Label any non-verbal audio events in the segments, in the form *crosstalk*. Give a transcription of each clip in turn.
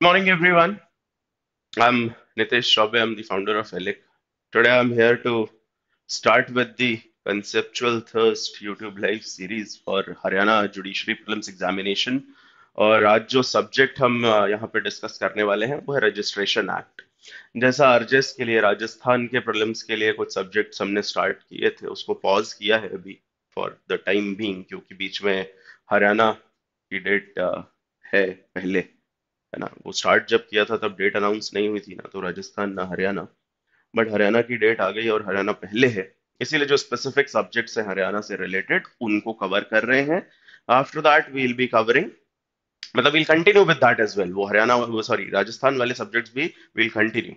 Good morning, everyone. I'm Nitesh Chaubey. I'm the founder of ELIC. Today, I'm here to start with the Conceptual Thirst YouTube Live series for Haryana Judiciary Prelims Examination. और आज जो subject हम यहाँ पे discuss करने वाले हैं वो है रजिस्ट्रेशन एक्ट जैसा आरजेस के लिए राजस्थान के प्रलिम्स के लिए कुछ सब्जेक्ट हमने स्टार्ट किए थे उसको पॉज किया है अभी फॉर द टाइम बीइंग क्योंकि बीच में हरियाणा की डेट है पहले है ना वो स्टार्ट जब किया था तब डेट अनाउंस नहीं हुई थी ना तो राजस्थान ना हरियाणा बट हरियाणा की डेट आ गई और हरियाणा पहले है इसीलिए जो स्पेसिफिक सब्जेक्ट्स हैं हरियाणा से रिलेटेड उनको कवर कर रहे हैं after that we'll be covering मतलब we'll continue with that as well वो हरियाणा सॉरी राजस्थान वाले सब्जेक्ट्स भी we'll continue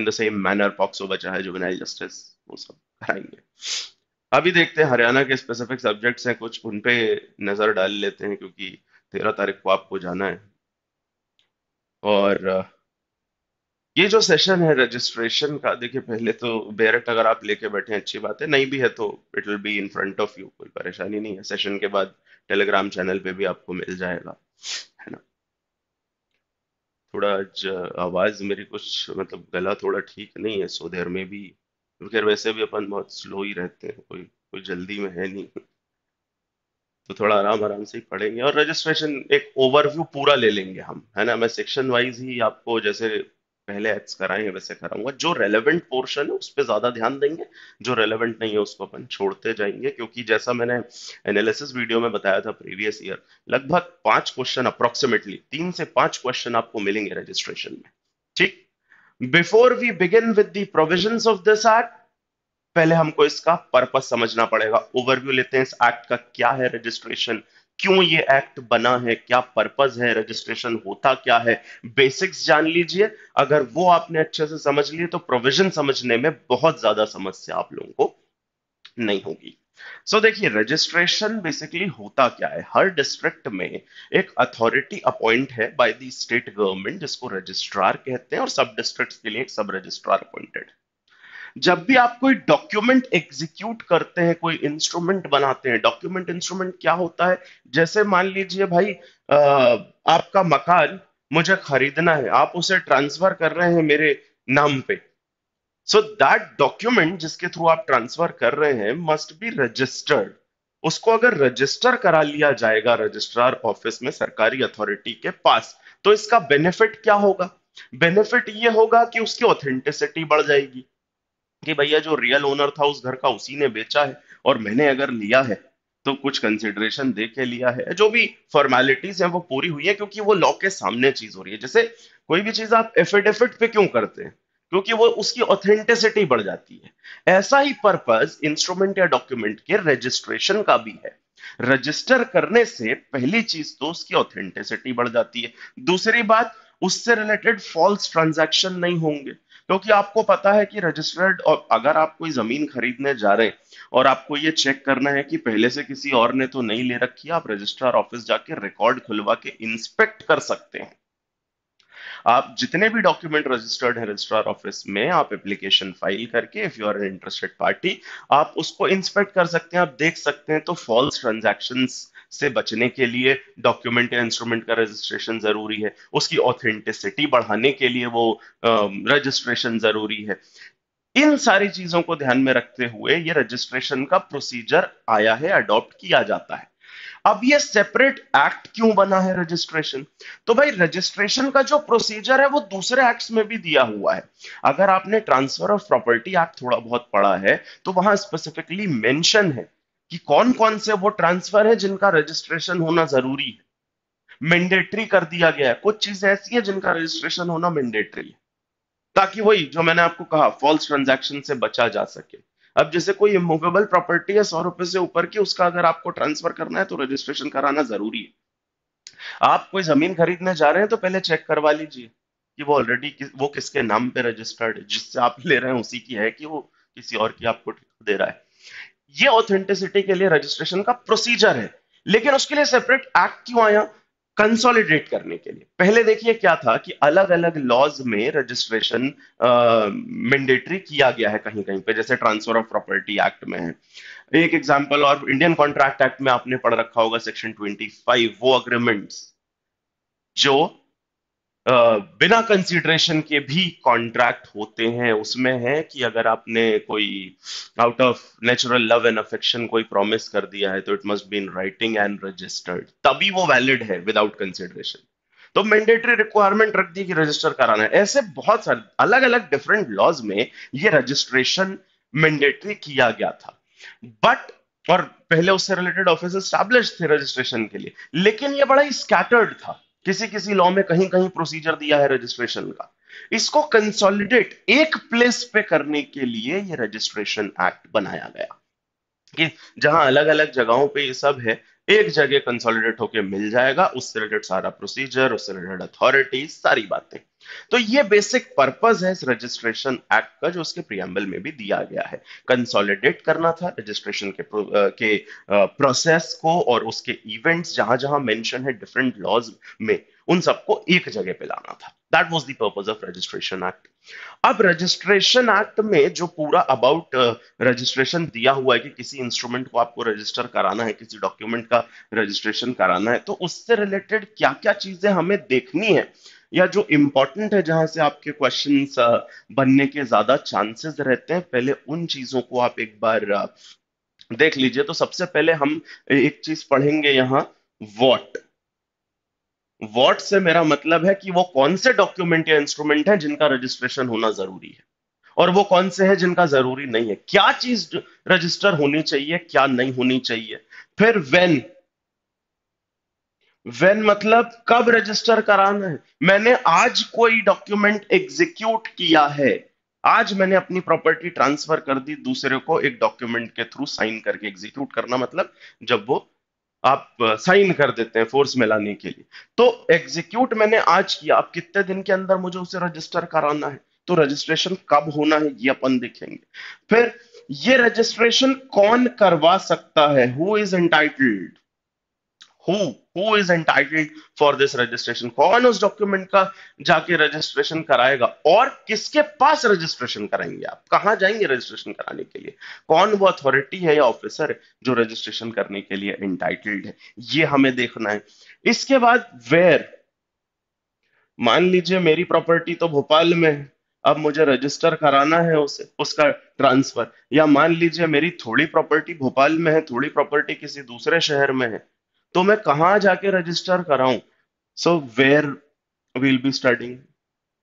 in the same manner POCSO बचा है जुबेनाइल जस्टिस वो सब कराएंगे अभी देखते हैं हरियाणा के स्पेसिफिक सब्जेक्ट्स हैं कुछ उन पे नजर डाल लेते हैं क्योंकि तेरह तारीख को आपको जाना है और ये जो सेशन है रजिस्ट्रेशन का देखिए पहले तो डायरेक्ट अगर आप लेके बैठे हैं, अच्छी बात है नहीं भी है तो it will be in front of you कोई परेशानी नहीं है सेशन के बाद टेलीग्राम चैनल पे भी आपको मिल जाएगा है ना थोड़ा आज आवाज मेरी कुछ मतलब गला थोड़ा ठीक नहीं है सो देर में भी क्योंकि वैसे भी अपन बहुत स्लो ही रहते हैं कोई कोई जल्दी में है नहीं तो थोड़ा आराम आराम से पढ़ेंगे और रजिस्ट्रेशन एक ओवरव्यू पूरा ले लेंगे हम है ना मैं सेक्शन वाइज ही आपको जैसे पहले एक्स कराएंगे वैसे कराऊंगा जो रेलेवेंट पोर्शन है उस पर ज्यादा ध्यान देंगे जो रेलेवेंट नहीं है उसको अपन छोड़ते जाएंगे क्योंकि जैसा मैंने एनालिसिस वीडियो में बताया था प्रीवियस ईयर लगभग पांच क्वेश्चन अप्रोक्सीमेटली तीन से पांच क्वेश्चन आपको मिलेंगे रजिस्ट्रेशन में ठीक before we begin with the provisions of this act पहले हमको इसका पर्पस समझना पड़ेगा ओवरव्यू लेते हैं इस एक्ट का क्या है रजिस्ट्रेशन क्यों ये एक्ट बना है क्या पर्पस है रजिस्ट्रेशन होता क्या है बेसिक्स जान लीजिए अगर वो आपने अच्छे से समझ लिए तो प्रोविजन समझने में बहुत ज्यादा समस्या आप लोगों को नहीं होगी सो so, देखिए रजिस्ट्रेशन बेसिकली होता क्या है हर डिस्ट्रिक्ट में एक अथॉरिटी अपॉइंट है बाय द स्टेट गवर्नमेंट जिसको रजिस्ट्रार कहते हैं और सब डिस्ट्रिक्ट्स के लिए एक सब रजिस्ट्रार अपॉइंटेड है जब भी आप कोई डॉक्यूमेंट एग्जीक्यूट करते हैं कोई इंस्ट्रूमेंट बनाते हैं डॉक्यूमेंट इंस्ट्रूमेंट क्या होता है जैसे मान लीजिए भाई आ, आपका मकान मुझे खरीदना है आप उसे ट्रांसफर कर रहे हैं मेरे नाम पे सो दैट डॉक्यूमेंट जिसके थ्रू आप ट्रांसफर कर रहे हैं मस्ट बी रजिस्टर्ड उसको अगर रजिस्टर करा लिया जाएगा रजिस्ट्रार ऑफिस में सरकारी अथॉरिटी के पास तो इसका बेनिफिट क्या होगा बेनिफिट ये होगा कि उसकी ऑथेंटिसिटी बढ़ जाएगी कि भैया जो रियल ओनर था उस घर का उसी ने बेचा है और मैंने अगर लिया है तो कुछ कंसिडरेशन दे के लिया है जो भी फॉर्मेलिटीज हैं वो पूरी हुई है क्योंकि वो लॉ के सामने चीज हो रही है जैसे कोई भी चीज आप एफिडेफिट पे क्यों करते हैं क्योंकि वो उसकी ऑथेंटिसिटी बढ़ जाती है ऐसा ही पर्पज इंस्ट्रूमेंट या डॉक्यूमेंट के रजिस्ट्रेशन का भी है रजिस्टर करने से पहली चीज तो उसकी ऑथेंटिसिटी बढ़ जाती है दूसरी बात उससे रिलेटेड फॉल्स ट्रांजैक्शन नहीं होंगे क्योंकि आपको पता है कि रजिस्टर्ड और अगर आप कोई जमीन खरीदने जा रहे और आपको ये चेक करना है कि पहले से किसी और ने तो नहीं ले रखी आप रजिस्ट्रार ऑफिस जाके रिकॉर्ड खुलवा के इंस्पेक्ट कर सकते हैं आप जितने भी डॉक्यूमेंट रजिस्टर्ड है रजिस्ट्रार ऑफिस में आप एप्लीकेशन फाइल करके if you are interested party आप उसको इंस्पेक्ट कर सकते हैं आप देख सकते हैं तो फॉल्स ट्रांजेक्शन से बचने के लिए डॉक्यूमेंट या इंस्ट्रूमेंट का रजिस्ट्रेशन जरूरी है उसकी ऑथेंटिसिटी बढ़ाने के लिए वो रजिस्ट्रेशन जरूरी है इन सारी चीजों को ध्यान में रखते हुए ये रजिस्ट्रेशन का प्रोसीजर आया है अडॉप्ट किया जाता है अब ये सेपरेट एक्ट क्यों बना है रजिस्ट्रेशन तो भाई रजिस्ट्रेशन का जो प्रोसीजर है वो दूसरे एक्ट्स में भी दिया हुआ है अगर आपने ट्रांसफर ऑफ प्रॉपर्टी एक्ट थोड़ा बहुत पढ़ा है तो वहां स्पेसिफिकली मेंशन है कि कौन कौन से वो ट्रांसफर है जिनका रजिस्ट्रेशन होना जरूरी है मैंडेटरी कर दिया गया है कुछ चीजें ऐसी है जिनका रजिस्ट्रेशन होना मैंडेटरी है ताकि वही जो मैंने आपको कहा फॉल्स ट्रांजेक्शन से बचा जा सके अब जैसे कोई इमूवेबल प्रॉपर्टी है सौ रुपए से ऊपर की उसका अगर आपको ट्रांसफर करना है तो रजिस्ट्रेशन कराना जरूरी है आप कोई जमीन खरीदने जा रहे हैं तो पहले चेक करवा लीजिए कि वो ऑलरेडी कि, वो किसके नाम पे रजिस्टर्ड है जिससे आप ले रहे हैं उसी की है कि वो किसी और की आपको दे रहा है ये ऑथेंटिसिटी के लिए रजिस्ट्रेशन का प्रोसीजर है लेकिन उसके लिए सेपरेट एक्ट क्यों आया कंसोलिडेट करने के लिए पहले देखिए क्या था कि अलग अलग लॉज में रजिस्ट्रेशन मैंडेटरी किया गया है कहीं कहीं पे जैसे ट्रांसफर ऑफ प्रॉपर्टी एक्ट में है एक एग्जांपल और इंडियन कॉन्ट्रैक्ट एक्ट में आपने पढ़ रखा होगा सेक्शन 25 वो अग्रीमेंट्स जो बिना कंसिडरेशन के भी कॉन्ट्रैक्ट होते हैं उसमें है कि अगर आपने कोई out of natural love and affection कोई प्रॉमिस कर दिया है तो it must be in writing and registered तभी वो वैलिड है विदाउट कंसिडरेशन तो मैंडेटरी रिक्वायरमेंट रख दी कि रजिस्टर कराना है ऐसे बहुत सारे अलग अलग डिफरेंट लॉज में ये रजिस्ट्रेशन मैंडेटरी किया गया था बट और पहले उससे रिलेटेड ऑफिस स्टैब्लिश थे रजिस्ट्रेशन के लिए लेकिन ये बड़ा ही स्कैटर्ड था किसी किसी लॉ में कहीं कहीं प्रोसीजर दिया है रजिस्ट्रेशन का इसको कंसोलिडेट एक प्लेस पे करने के लिए ये रजिस्ट्रेशन एक्ट बनाया गया कि जहां अलग अलग जगहों पे ये सब है एक जगह कंसोलिडेट होकर मिल जाएगा उससे रिलेटेड सारा प्रोसीजर उससे रिलेटेड अथॉरिटी सारी बातें तो ये बेसिक पर्पज है इस रजिस्ट्रेशन एक्ट का जो उसके प्रियम्बल में भी दिया गया है कंसोलिडेट करना था रजिस्ट्रेशन के प्रो, के प्रोसेस को और उसके इवेंट्स जहां जहां मेंशन है डिफरेंट लॉज में उन सबको एक जगह पे लाना था that was the purpose of registration act अब रजिस्ट्रेशन एक्ट में जो पूरा अबाउट रजिस्ट्रेशन uh, दिया हुआ है कि किसी इंस्ट्रूमेंट को आपको रजिस्टर कराना है किसी डॉक्यूमेंट का रजिस्ट्रेशन कराना है तो उससे रिलेटेड क्या क्या चीजें हमें देखनी है या जो इंपॉर्टेंट है जहां से आपके क्वेश्चन uh, बनने के ज्यादा चांसेस रहते हैं पहले उन चीजों को आप एक बार uh, देख लीजिए तो सबसे पहले हम एक चीज पढ़ेंगे यहाँ वॉट वॉट से मेरा मतलब है कि वो कौन से डॉक्यूमेंट या इंस्ट्रूमेंट है जिनका रजिस्ट्रेशन होना जरूरी है और वो कौन से है जिनका जरूरी नहीं है क्या चीज रजिस्टर होनी चाहिए क्या नहीं होनी चाहिए फिर वेन वेन मतलब कब रजिस्टर कराना है मैंने आज कोई डॉक्यूमेंट एग्जीक्यूट किया है आज मैंने अपनी प्रॉपर्टी ट्रांसफर कर दी दूसरे को एक डॉक्यूमेंट के थ्रू साइन करके एग्जीक्यूट करना मतलब जब वो आप साइन कर देते हैं फोर्स में लाने के लिए तो एग्जीक्यूट मैंने आज किया आप कितने दिन के अंदर मुझे उसे रजिस्टर कराना है तो रजिस्ट्रेशन कब होना है ये अपन देखेंगे फिर ये रजिस्ट्रेशन कौन करवा सकता है who is entitled who who is entitled for this registration कौन उस डॉक्यूमेंट का जाके रजिस्ट्रेशन कराएगा और किसके पास रजिस्ट्रेशन कराएंगे आप कहा जाएंगे रजिस्ट्रेशन कराने के लिए कौन वो अथॉरिटी है या ऑफिसर जो रजिस्ट्रेशन करने के लिए इंटाइटल्ड है ये हमें देखना है इसके बाद वेर मान लीजिए मेरी प्रॉपर्टी तो भोपाल में है अब मुझे रजिस्टर कराना है उसे उसका ट्रांसफर या मान लीजिए मेरी थोड़ी प्रॉपर्टी भोपाल में है थोड़ी प्रॉपर्टी किसी दूसरे शहर में है तो मैं कहाँ जाके रजिस्टर कराऊं so where will be studying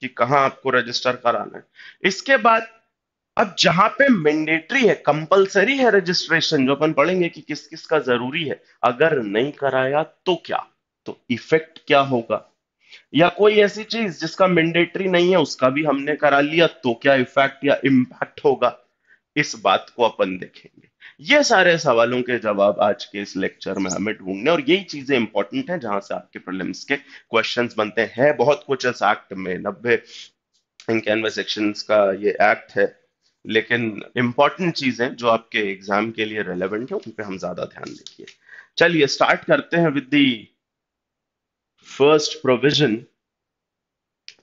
कि कहा आपको रजिस्टर कराना है इसके बाद अब जहां पे मैंडेटरी है कंपलसरी है रजिस्ट्रेशन जो अपन पढ़ेंगे कि किस किस का जरूरी है अगर नहीं कराया तो क्या तो इफेक्ट क्या होगा या कोई ऐसी चीज जिसका मैंडेटरी नहीं है उसका भी हमने करा लिया तो क्या इफेक्ट या इम्पैक्ट होगा इस बात को अपन देखेंगे ये सारे सवालों के जवाब आज के इस लेक्चर में हमें ढूंढने और यही चीजें इंपॉर्टेंट हैं जहां से आपके प्रॉब्लम्स के क्वेश्चंस बनते हैं बहुत कुछ इस एक्ट में नब्बे इनके सेक्शन का ये एक्ट है लेकिन इंपॉर्टेंट चीजें जो आपके एग्जाम के लिए रेलिवेंट है उन पर हम ज्यादा ध्यान देखिए चलिए स्टार्ट करते हैं विद दी फर्स्ट प्रोविजन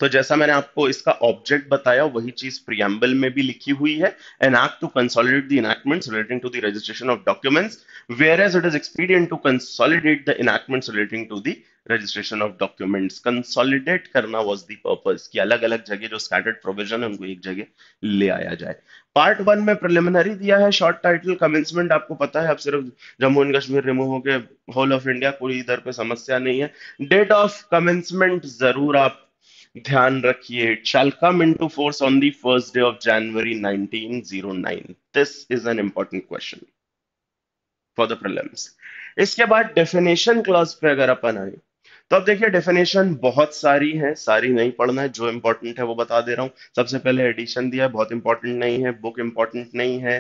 तो जैसा मैंने आपको इसका ऑब्जेक्ट बताया वही चीज प्रियम्बल में भी लिखी हुई है an act to consolidate the enactments relating to the registration of documents whereas it is expedient to consolidate the enactments relating to the registration of documents consolidate करना वॉज दी पर्पज की अलग अलग जगह जो scattered provision है उनको एक जगह ले आया जाए पार्ट वन में प्रिलिमिनरी दिया है शॉर्ट टाइटल कमेंसमेंट आपको पता है अब सिर्फ जम्मू एंड कश्मीर रिमूव हो गए होल ऑफ इंडिया कोई इधर पे समस्या नहीं है डेट ऑफ कमेंसमेंट जरूर आप ध्यान रखिए it shall force on force first day of January 1909 this is an important question for the prelims इसके बाद डेफिनेशन क्लॉज पे अगर अपन आए तो अब देखिए डेफिनेशन बहुत सारी है सारी नहीं पढ़ना है जो इंपॉर्टेंट है वो बता दे रहा हूं सबसे पहले एडिशन दिया है बहुत इंपॉर्टेंट नहीं है बुक इंपॉर्टेंट नहीं है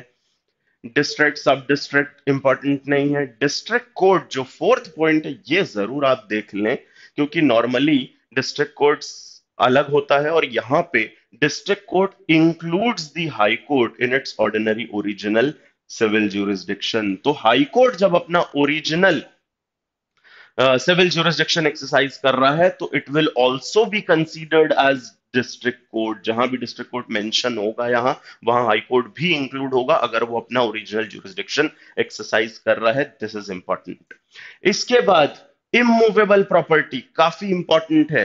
डिस्ट्रिक्ट सब डिस्ट्रिक्ट इंपॉर्टेंट नहीं है डिस्ट्रिक्ट कोर्ट जो फोर्थ पॉइंट है ये जरूर आप देख लें क्योंकि नॉर्मली डिस्ट्रिक्ट कोर्ट्स अलग होता है और यहां पे district court includes the high court in its ordinary original civil jurisdiction तो हाई कोर्ट जब अपना ओरिजिनल सिविल ज्यूरिस्डिक्शन एक्सरसाइज कर रहा है तो it will also be considered as district court जहां भी डिस्ट्रिक्ट कोर्ट मेंशन होगा यहां वहां हाई कोर्ट भी इंक्लूड होगा अगर वो अपना ओरिजिनल ज्यूरिस्डिक्शन एक्सरसाइज कर रहा है दिस इज इंपॉर्टेंट इसके बाद इमूवेबल प्रॉपर्टी काफी इंपॉर्टेंट है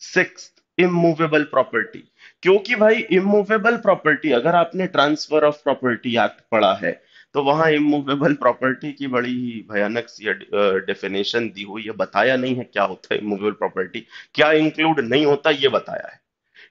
सिक्स इमूवेबल प्रॉपर्टी क्योंकि भाई इमूवेबल प्रॉपर्टी अगर आपने ट्रांसफर ऑफ प्रॉपर्टी एक्ट पढ़ा है तो वहां इमूवेबल प्रॉपर्टी की बड़ी ही भयानक सी डेफिनेशन दी हुई है बताया नहीं है क्या होता है इमूवेबल प्रॉपर्टी क्या इंक्लूड नहीं होता ये बताया है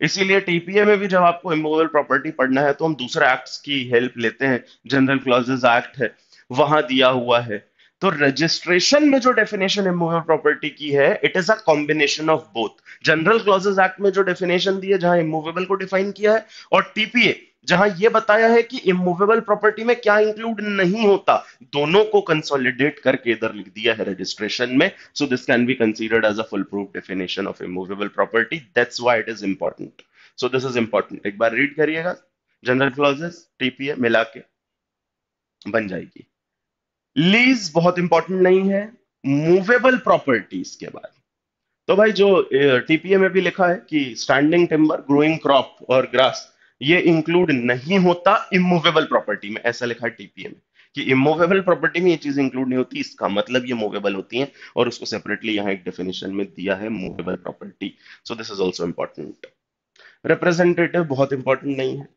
इसीलिए टीपीए में भी जब आपको इमूवेबल प्रॉपर्टी पढ़ना है तो हम दूसरे एक्ट की हेल्प लेते हैं जनरल क्लॉजेज एक्ट है वहां दिया हुआ है तो रजिस्ट्रेशन में जो डेफिनेशन इमूवेबल प्रॉपर्टी की है it is a combination of both general clauses act में जो डेफिनेशन दी है जहां इमूवेबल को डिफाइन किया है और टीपीए जहां ये बताया है कि इमूवेबल प्रॉपर्टी में क्या इंक्लूड नहीं होता दोनों को कंसोलिडेट करके इधर लिख दिया है रजिस्ट्रेशन में so this can be considered as a full proof definition of immovable property that's why it is important so this is important एक बार रीड करिएगा जनरल क्लॉजेस टीपीए मिला के बन जाएगी लीज बहुत इंपॉर्टेंट नहीं है मूवेबल प्रॉपर्टीज के बाद तो भाई जो टीपीए में भी लिखा है कि स्टैंडिंग टिम्बर ग्रोइंग क्रॉप और ग्रास ये इंक्लूड नहीं होता इमूवेबल प्रॉपर्टी में ऐसा लिखा है टीपीए में कि इमूवेबल प्रॉपर्टी में ये चीज इंक्लूड नहीं होती इसका मतलब ये मूवेबल होती है और उसको सेपरेटली यहाँ एक डेफिनेशन में दिया है movable property so this is also important representative बहुत इंपॉर्टेंट नहीं है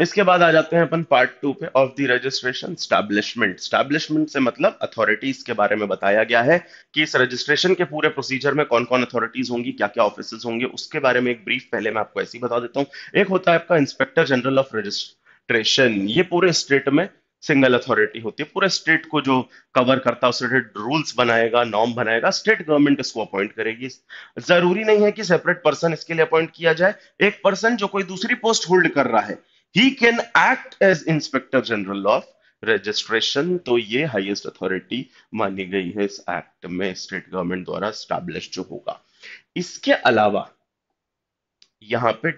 इसके बाद आ जाते हैं अपन पार्ट टू पे of the registration establishment establishment से मतलब अथॉरिटीज के बारे में बताया गया है कि इस रजिस्ट्रेशन के पूरे प्रोसीजर में कौन कौन अथॉरिटीज होंगी क्या क्या ऑफिस होंगे उसके बारे में एक ब्रीफ पहले मैं आपको ऐसी बता देता हूँ एक होता है आपका इंस्पेक्टर जनरल ऑफ रजिस्ट्रेशन ये पूरे स्टेट में सिंगल अथॉरिटी होती है पूरे स्टेट को जो कवर करता है उससे रूल्स बनाएगा नॉर्म बनाएगा स्टेट गवर्नमेंट इसको अपॉइंट करेगी जरूरी नहीं है कि सेपरेट पर्सन इसके लिए अपॉइंट किया जाए एक पर्सन जो कोई दूसरी पोस्ट होल्ड कर रहा है he can act as inspector general of registration तो ये हाईएस्ट अथॉरिटी मानी गई है इस एक्ट में स्टेट गवर्नमेंट द्वारा स्टैब्लिश जो होगा इसके अलावा यहाँ पे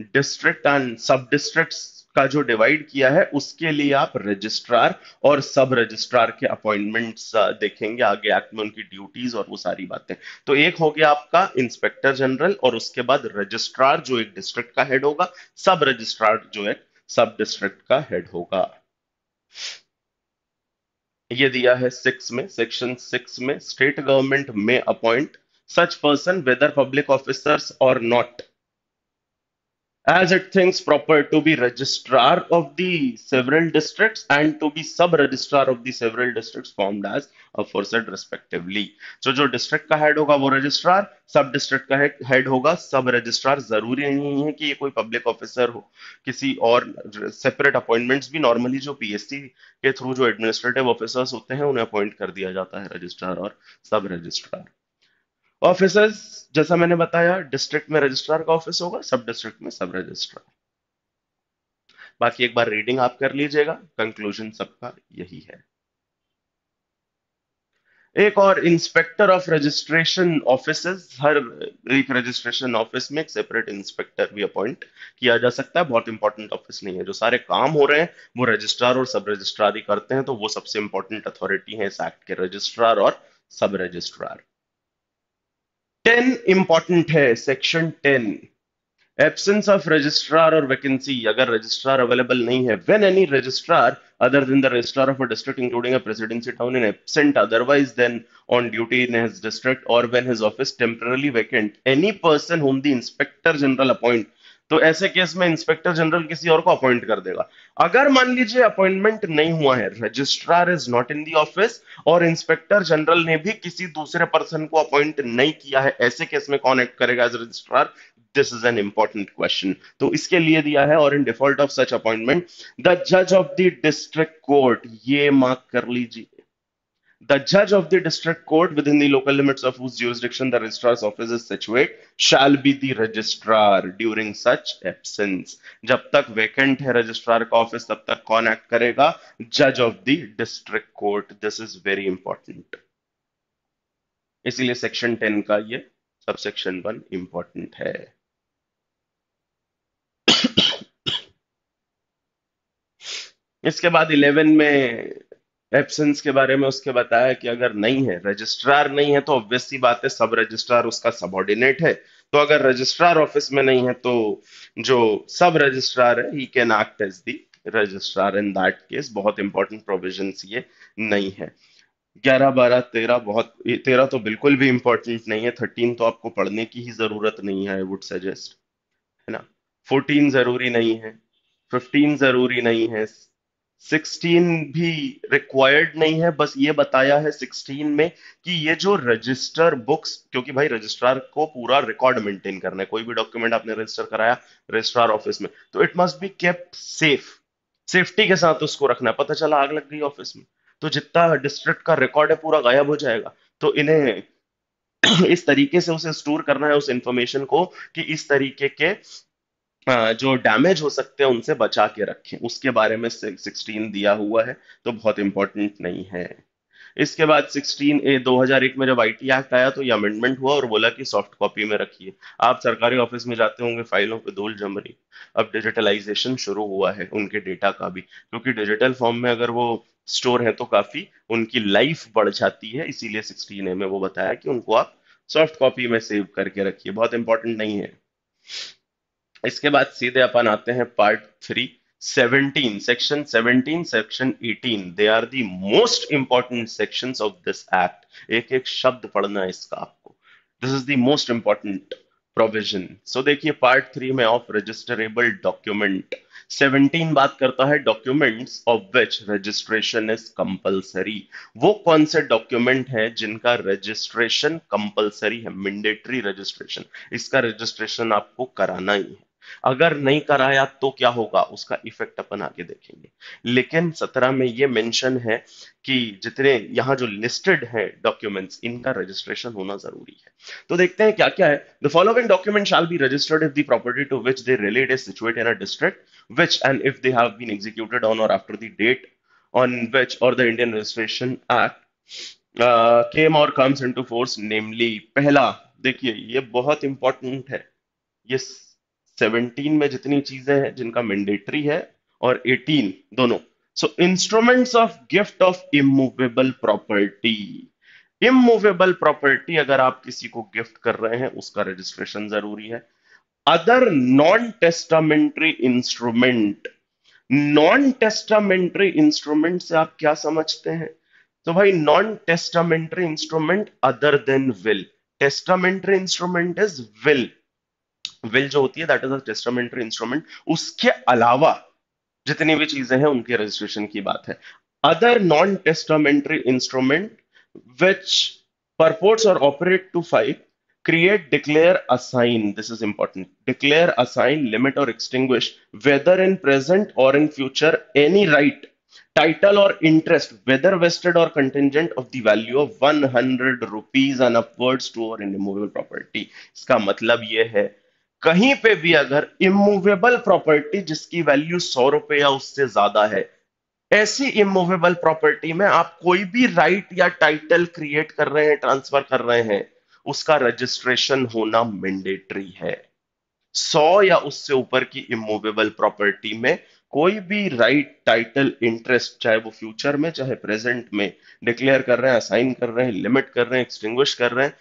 डिस्ट्रिक्ट एंड सब डिस्ट्रिक्ट का जो डिवाइड किया है उसके लिए आप रजिस्ट्रार और सब रजिस्ट्रार के अपॉइंटमेंट्स देखेंगे आगे एक्ट में उनकी ड्यूटीज और वो सारी बातें तो एक हो गया आपका इंस्पेक्टर जनरल और उसके बाद रजिस्ट्रार जो एक डिस्ट्रिक्ट का हेड होगा सब रजिस्ट्रार जो एक सब डिस्ट्रिक्ट का हेड होगा ये दिया है सिक्स में सेक्शन सिक्स में स्टेट गवर्नमेंट में appoint such person whether public officers और not as it thinks proper to be registrar of the several districts and to be sub-registrar of the several districts formed as aforesaid respectively. So jo district ka head hoga wo registrar, sub-district ka head, hoga sub-registrar. zaruri nahi hai ki ye koi public officer ho kisi aur separate appointments bhi normally jo PSC ke through jo administrative officers hote hain unhe appoint kar diya jata hai registrar aur sub-registrar. Officers जैसा मैंने बताया district में registrar का office होगा सब district में सब registrar बाकी एक बार रीडिंग आप कर लीजिएगा कंक्लूजन सबका यही है एक और इंस्पेक्टर ऑफ रजिस्ट्रेशन ऑफिस हर एक रजिस्ट्रेशन ऑफिस में एक सेपरेट इंस्पेक्टर भी अपॉइंट किया जा सकता है बहुत इंपॉर्टेंट ऑफिस नहीं है जो सारे काम हो रहे हैं वो रजिस्ट्रार और सब रजिस्ट्रार ही करते हैं तो वो सबसे इंपॉर्टेंट अथॉरिटी है इस एक्ट के रजिस्ट्रार और सब रजिस्ट्रार टेन इंपॉर्टेंट है section ten absence of registrar और वैकेंसी अगर रजिस्ट्रार अवेलेबल नहीं है when any registrar other than the registrar of a district including a presidency town in absent otherwise then on duty in his district or when his office temporarily vacant any person whom the inspector general appoint तो ऐसे case में inspector general किसी और को appoint कर देगा अगर मान लीजिए अपॉइंटमेंट नहीं हुआ है registrar is not in the office और इंस्पेक्टर जनरल ने भी किसी दूसरे पर्सन को अपॉइंट नहीं किया है ऐसे केस में कौन एक्ट करेगा as registrar this is an important question तो इसके लिए दिया है और in default of such appointment the जज ऑफ द डिस्ट्रिक्ट कोर्ट ये मार्क कर लीजिए The judge of the district court within the local limits of whose jurisdiction the registrar's office is situate shall be the registrar during such absence. jab tak vacant hai registrar ka office tab tak kon act karega Judge of the district court. This is very important. इसीलिए section 10 का ये subsection 1 important है. इसके बाद 11 में absence के बारे में उसके बताया कि अगर नहीं है रजिस्ट्रार नहीं है तो ऑब्वियसली बात है सब रजिस्ट्रार उसका सबॉर्डिनेट है तो अगर रजिस्ट्रार ऑफिस में नहीं है तो जो सब रजिस्ट्रार है he can act as the registrar in that case बहुत इंपॉर्टेंट प्रोविजन ये नहीं है ग्यारह बारह तेरह बहुत तेरह तो बिल्कुल भी इंपॉर्टेंट नहीं है थर्टीन तो आपको पढ़ने की ही जरूरत नहीं है आई वुड सजेस्ट है ना फोर्टीन जरूरी नहीं है फिफ्टीन जरूरी नहीं है सिक्सटीन भी रिक्वायर्ड नहीं है बस ये बताया है सिक्सटीन में कि ये जो रजिस्टर बुक्स क्योंकि भाई रजिस्ट्रार को पूरा रिकॉर्ड मेंटेन करना है कोई भी डॉक्यूमेंट आपने रजिस्टर कराया रजिस्ट्रार ऑफिस में तो it must be kept safe safety के साथ उसको रखना है पता चला आग लग गई ऑफिस में तो जितना डिस्ट्रिक्ट का रिकॉर्ड है पूरा गायब हो जाएगा तो इन्हें *clears throat* इस तरीके से उसे स्टोर करना है उस इंफॉर्मेशन को कि इस तरीके के जो डैमेज हो सकते हैं उनसे बचा के रखें उसके बारे में सिक्सटीन दिया हुआ है तो बहुत इंपॉर्टेंट नहीं है इसके बाद 16 ए 2001 में जब आई टी एक्ट आया तो ये अमेंडमेंट हुआ और बोला कि सॉफ्ट कॉपी में रखिए आप सरकारी ऑफिस में जाते होंगे फाइलों पे धूल जम रही अब डिजिटलाइजेशन शुरू हुआ है उनके डेटा का भी क्योंकि डिजिटल फॉर्म में अगर वो स्टोर है तो काफी उनकी लाइफ बढ़ जाती है इसीलिए सिक्सटीन ए में वो बताया कि उनको आप सॉफ्ट कॉपी में सेव करके रखिए बहुत इंपॉर्टेंट नहीं है इसके बाद सीधे अपन आते हैं part three seventeen section seventeen section eighteen they are the most important section of this act एक एक शब्द पढ़ना है इसका आपको this is the most important provision so देखिए पार्ट थ्री में ऑफ रजिस्टरेबल डॉक्यूमेंट 17 बात करता है document of which registration is compulsory वो कौन से डॉक्यूमेंट है जिनका रजिस्ट्रेशन कंपलसरी है मिंडेटरी रजिस्ट्रेशन इसका रजिस्ट्रेशन आपको कराना ही है अगर नहीं कराया तो क्या होगा उसका इफेक्ट अपन आगे देखेंगे लेकिन सत्रह में ये मेंशन है कि जितने यहाँ जो लिस्टेड है डॉक्यूमेंट्स इनका रजिस्ट्रेशन होना जरूरी है तो देखते हैं क्या क्या है the following document shall be registered if the property to which they relate is situate in a district which and if they have been executed on or after the date on which or the Indian registration act came or comes in into force namely पहला देखिए ये बहुत important है ये 17 में जितनी चीजें हैं जिनका मैंडेटरी है और 18 दोनों so instruments of gift of immovable property immovable property अगर आप किसी को गिफ्ट कर रहे हैं उसका रजिस्ट्रेशन जरूरी है other non testamentary instrument non testamentary instrument से आप क्या समझते हैं तो भाई non testamentary instrument other than will testamentary instrument is will will जो होती है that is a testamentary instrument उसके अलावा जितनी भी चीजें हैं उनके रजिस्ट्रेशन की बात है other non testamentary instrument which purports or operate to five create declare assign this is important declare assign limit or extinguish whether in present or in future any right title or interest whether vested or contingent of the value of 100 rupees and upwards to or in immovable property इसका मतलब ये है कहीं पे भी अगर immovable property जिसकी value सौ रुपए या उससे ज्यादा है ऐसी इमूवेबल प्रॉपर्टी में आप कोई भी राइट या टाइटल क्रिएट कर रहे हैं ट्रांसफर कर रहे हैं उसका रजिस्ट्रेशन होना मैंडेटरी है सौ या उससे ऊपर की इमूवेबल प्रॉपर्टी में कोई भी राइट टाइटल इंटरेस्ट चाहे वो फ्यूचर में चाहे प्रेजेंट में डिक्लेयर कर रहे हैं असाइन कर रहे हैं लिमिट कर रहे हैं एक्सटिंग्विश कर रहे हैं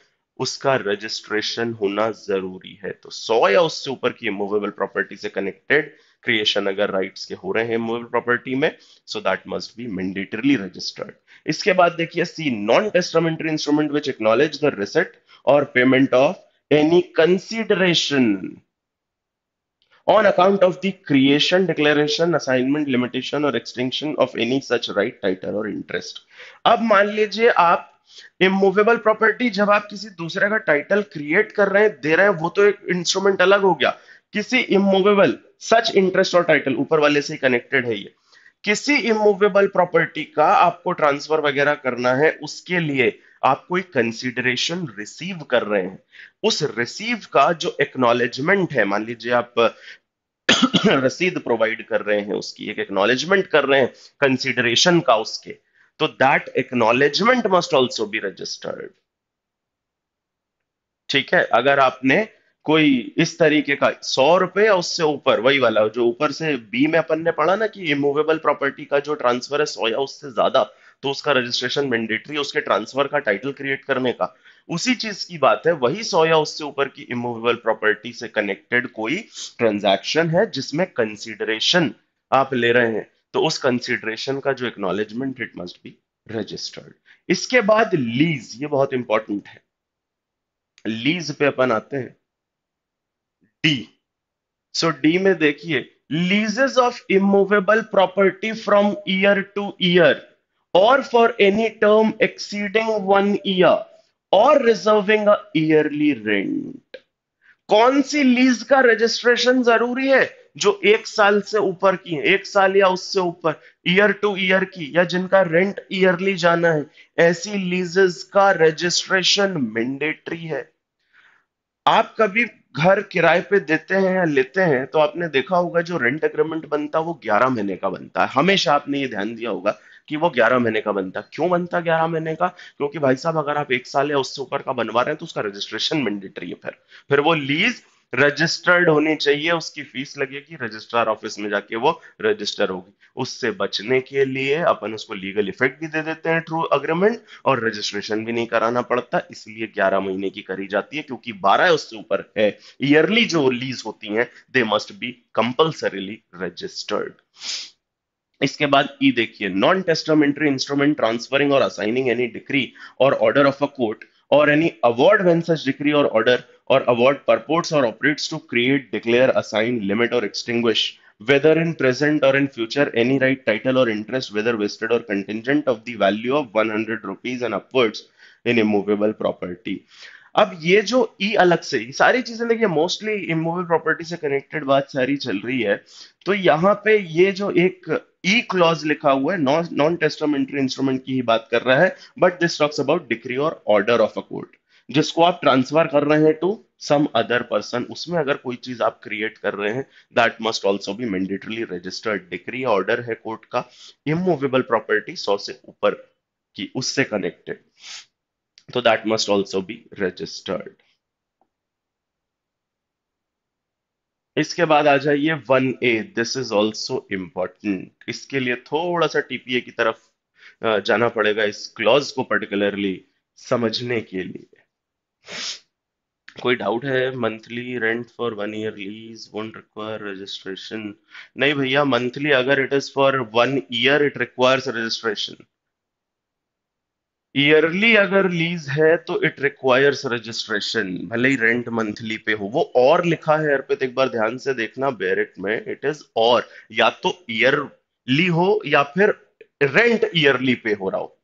उसका रजिस्ट्रेशन होना जरूरी है तो 100 या उससे ऊपर की मूवेबल प्रॉपर्टी से कनेक्टेड क्रिएशन अगर राइट्स के हो रहे हैं मूवेबल प्रॉपर्टी में so that must be mandatorily registered इसके बाद देखिए C non testamentary instrument which acknowledge the receipt or payment of any consideration on account of the creation declaration assignment limitation or extinction of any such right title or interest अब मान लीजिए आप immovable property जब आप किसी दूसरे का title create कर रहे हैं दे रहे हैं वो तो एक इंस्ट्रूमेंट अलग हो गया किसी इमूवेबल सच इंटरेस्ट और टाइटल ऊपर वाले से कनेक्टेड है ये किसी इमूवेबल प्रॉपर्टी का आपको ट्रांसफर वगैरह करना है उसके लिए आप कोई कंसिडरेशन रिसीव कर रहे हैं उस रिसीव का जो एक्नोलेजमेंट है मान लीजिए आप *coughs* रसीद प्रोवाइड कर रहे हैं उसकी एक एक्नोलेजमेंट कर रहे हैं कंसिडरेशन का उसके तो that acknowledgement must also be registered ठीक है अगर आपने कोई इस तरीके का सौ रुपए या उससे ऊपर वही वाला जो ऊपर से बी में अपन ने पढ़ा ना कि इमूवेबल प्रॉपर्टी का जो ट्रांसफर है सौ या उससे ज्यादा तो उसका रजिस्ट्रेशन मैंडेटरी उसके ट्रांसफर का टाइटल क्रिएट करने का उसी चीज की बात है वही सौ या उससे ऊपर की इमूवेबल प्रॉपर्टी से कनेक्टेड कोई ट्रांजैक्शन है जिसमें कंसिडरेशन आप ले रहे हैं तो उस कंसिडरेशन का जो acknowledgement it must be registered इसके बाद लीज ये बहुत इंपॉर्टेंट है लीज पे अपन आते हैं डी सो डी में देखिए leases of immovable property from year to year और for any term exceeding one year और रिजर्विंग अ ईयरली रेंट कौन सी लीज का रजिस्ट्रेशन जरूरी है जो एक साल से ऊपर की है एक साल या उससे ऊपर ईयर टू ईयर की या जिनका रेंट ईयरली जाना है ऐसी लीजेस का रजिस्ट्रेशन मैंडेटरी है आप कभी घर किराए पे देते हैं या लेते हैं तो आपने देखा होगा जो रेंट एग्रीमेंट बनता है वो ग्यारह महीने का बनता है हमेशा आपने ये ध्यान दिया होगा कि वो ग्यारह महीने का बनता है क्यों बनता है ग्यारह महीने का क्योंकि भाई साहब अगर आप एक साल या उससे ऊपर का बनवा रहे हैं तो उसका रजिस्ट्रेशन मैंडेटरी है फिर फिर वो लीज रजिस्टर्ड होनी चाहिए उसकी फीस लगेगी रजिस्ट्रार ऑफिस में जाके वो रजिस्टर होगी उससे बचने के लिए अपन उसको लीगल इफेक्ट भी दे देते हैं ट्रू अग्रीमेंट और रजिस्ट्रेशन भी नहीं कराना पड़ता इसलिए 11 महीने की करी जाती है क्योंकि 12 उससे ऊपर है ईयरली जो लीज होती है they must be compulsorily registered इसके बाद ई e देखिए नॉन टेस्टामेंट्री इंस्ट्रूमेंट ट्रांसफरिंग और असाइनिंग एनी डिक्री और ऑर्डर ऑफ अ कोर्ट और any award when such decree or or award purports or operates to create, declare, assign, limit, or extinguish, whether in present or in future, any right, title, or interest, whether vested or contingent, of the value of 100 rupees and upwards in immovable property. अब ये जो ई अलग से सारी चीजें देखिए mostly immovable property से connected बात सारी चल रही है तो यहाँ पे ये जो एक ई e क्लॉज लिखा हुआ है नॉन टेस्टामेंट्री इंस्ट्रूमेंट की ही बात कर रहा है but this talks about decree और ऑर्डर ऑफ अ कोर्ट जिसको आप ट्रांसफर कर रहे हैं टू सम अदर पर्सन उसमें अगर कोई चीज आप क्रिएट कर रहे हैं दैट मस्ट ऑल्सो भी मैंडेटरी रजिस्टर्ड डिग्री ऑर्डर है कोर्ट का इमूवेबल प्रॉपर्टी सौ से ऊपर की उससे कनेक्टेड तो that must also be registered इसके बाद आ जाइए one A this is also important इसके लिए थोड़ा सा टीपीए की तरफ जाना पड़ेगा इस क्लॉज को पर्टिकुलरली समझने के लिए कोई डाउट है monthly rent for one year lease won't require registration नहीं भैया मंथली अगर it is for one year it requires registration yearly अगर लीज है तो इट रिक्वायर्स रजिस्ट्रेशन भले ही रेंट मंथली पे हो वो और लिखा है अर्पित तो एक बार ध्यान से देखना बेरिट में इट इज और या तो ईयरली हो या फिर रेंट ईयरली पे हो रहा हो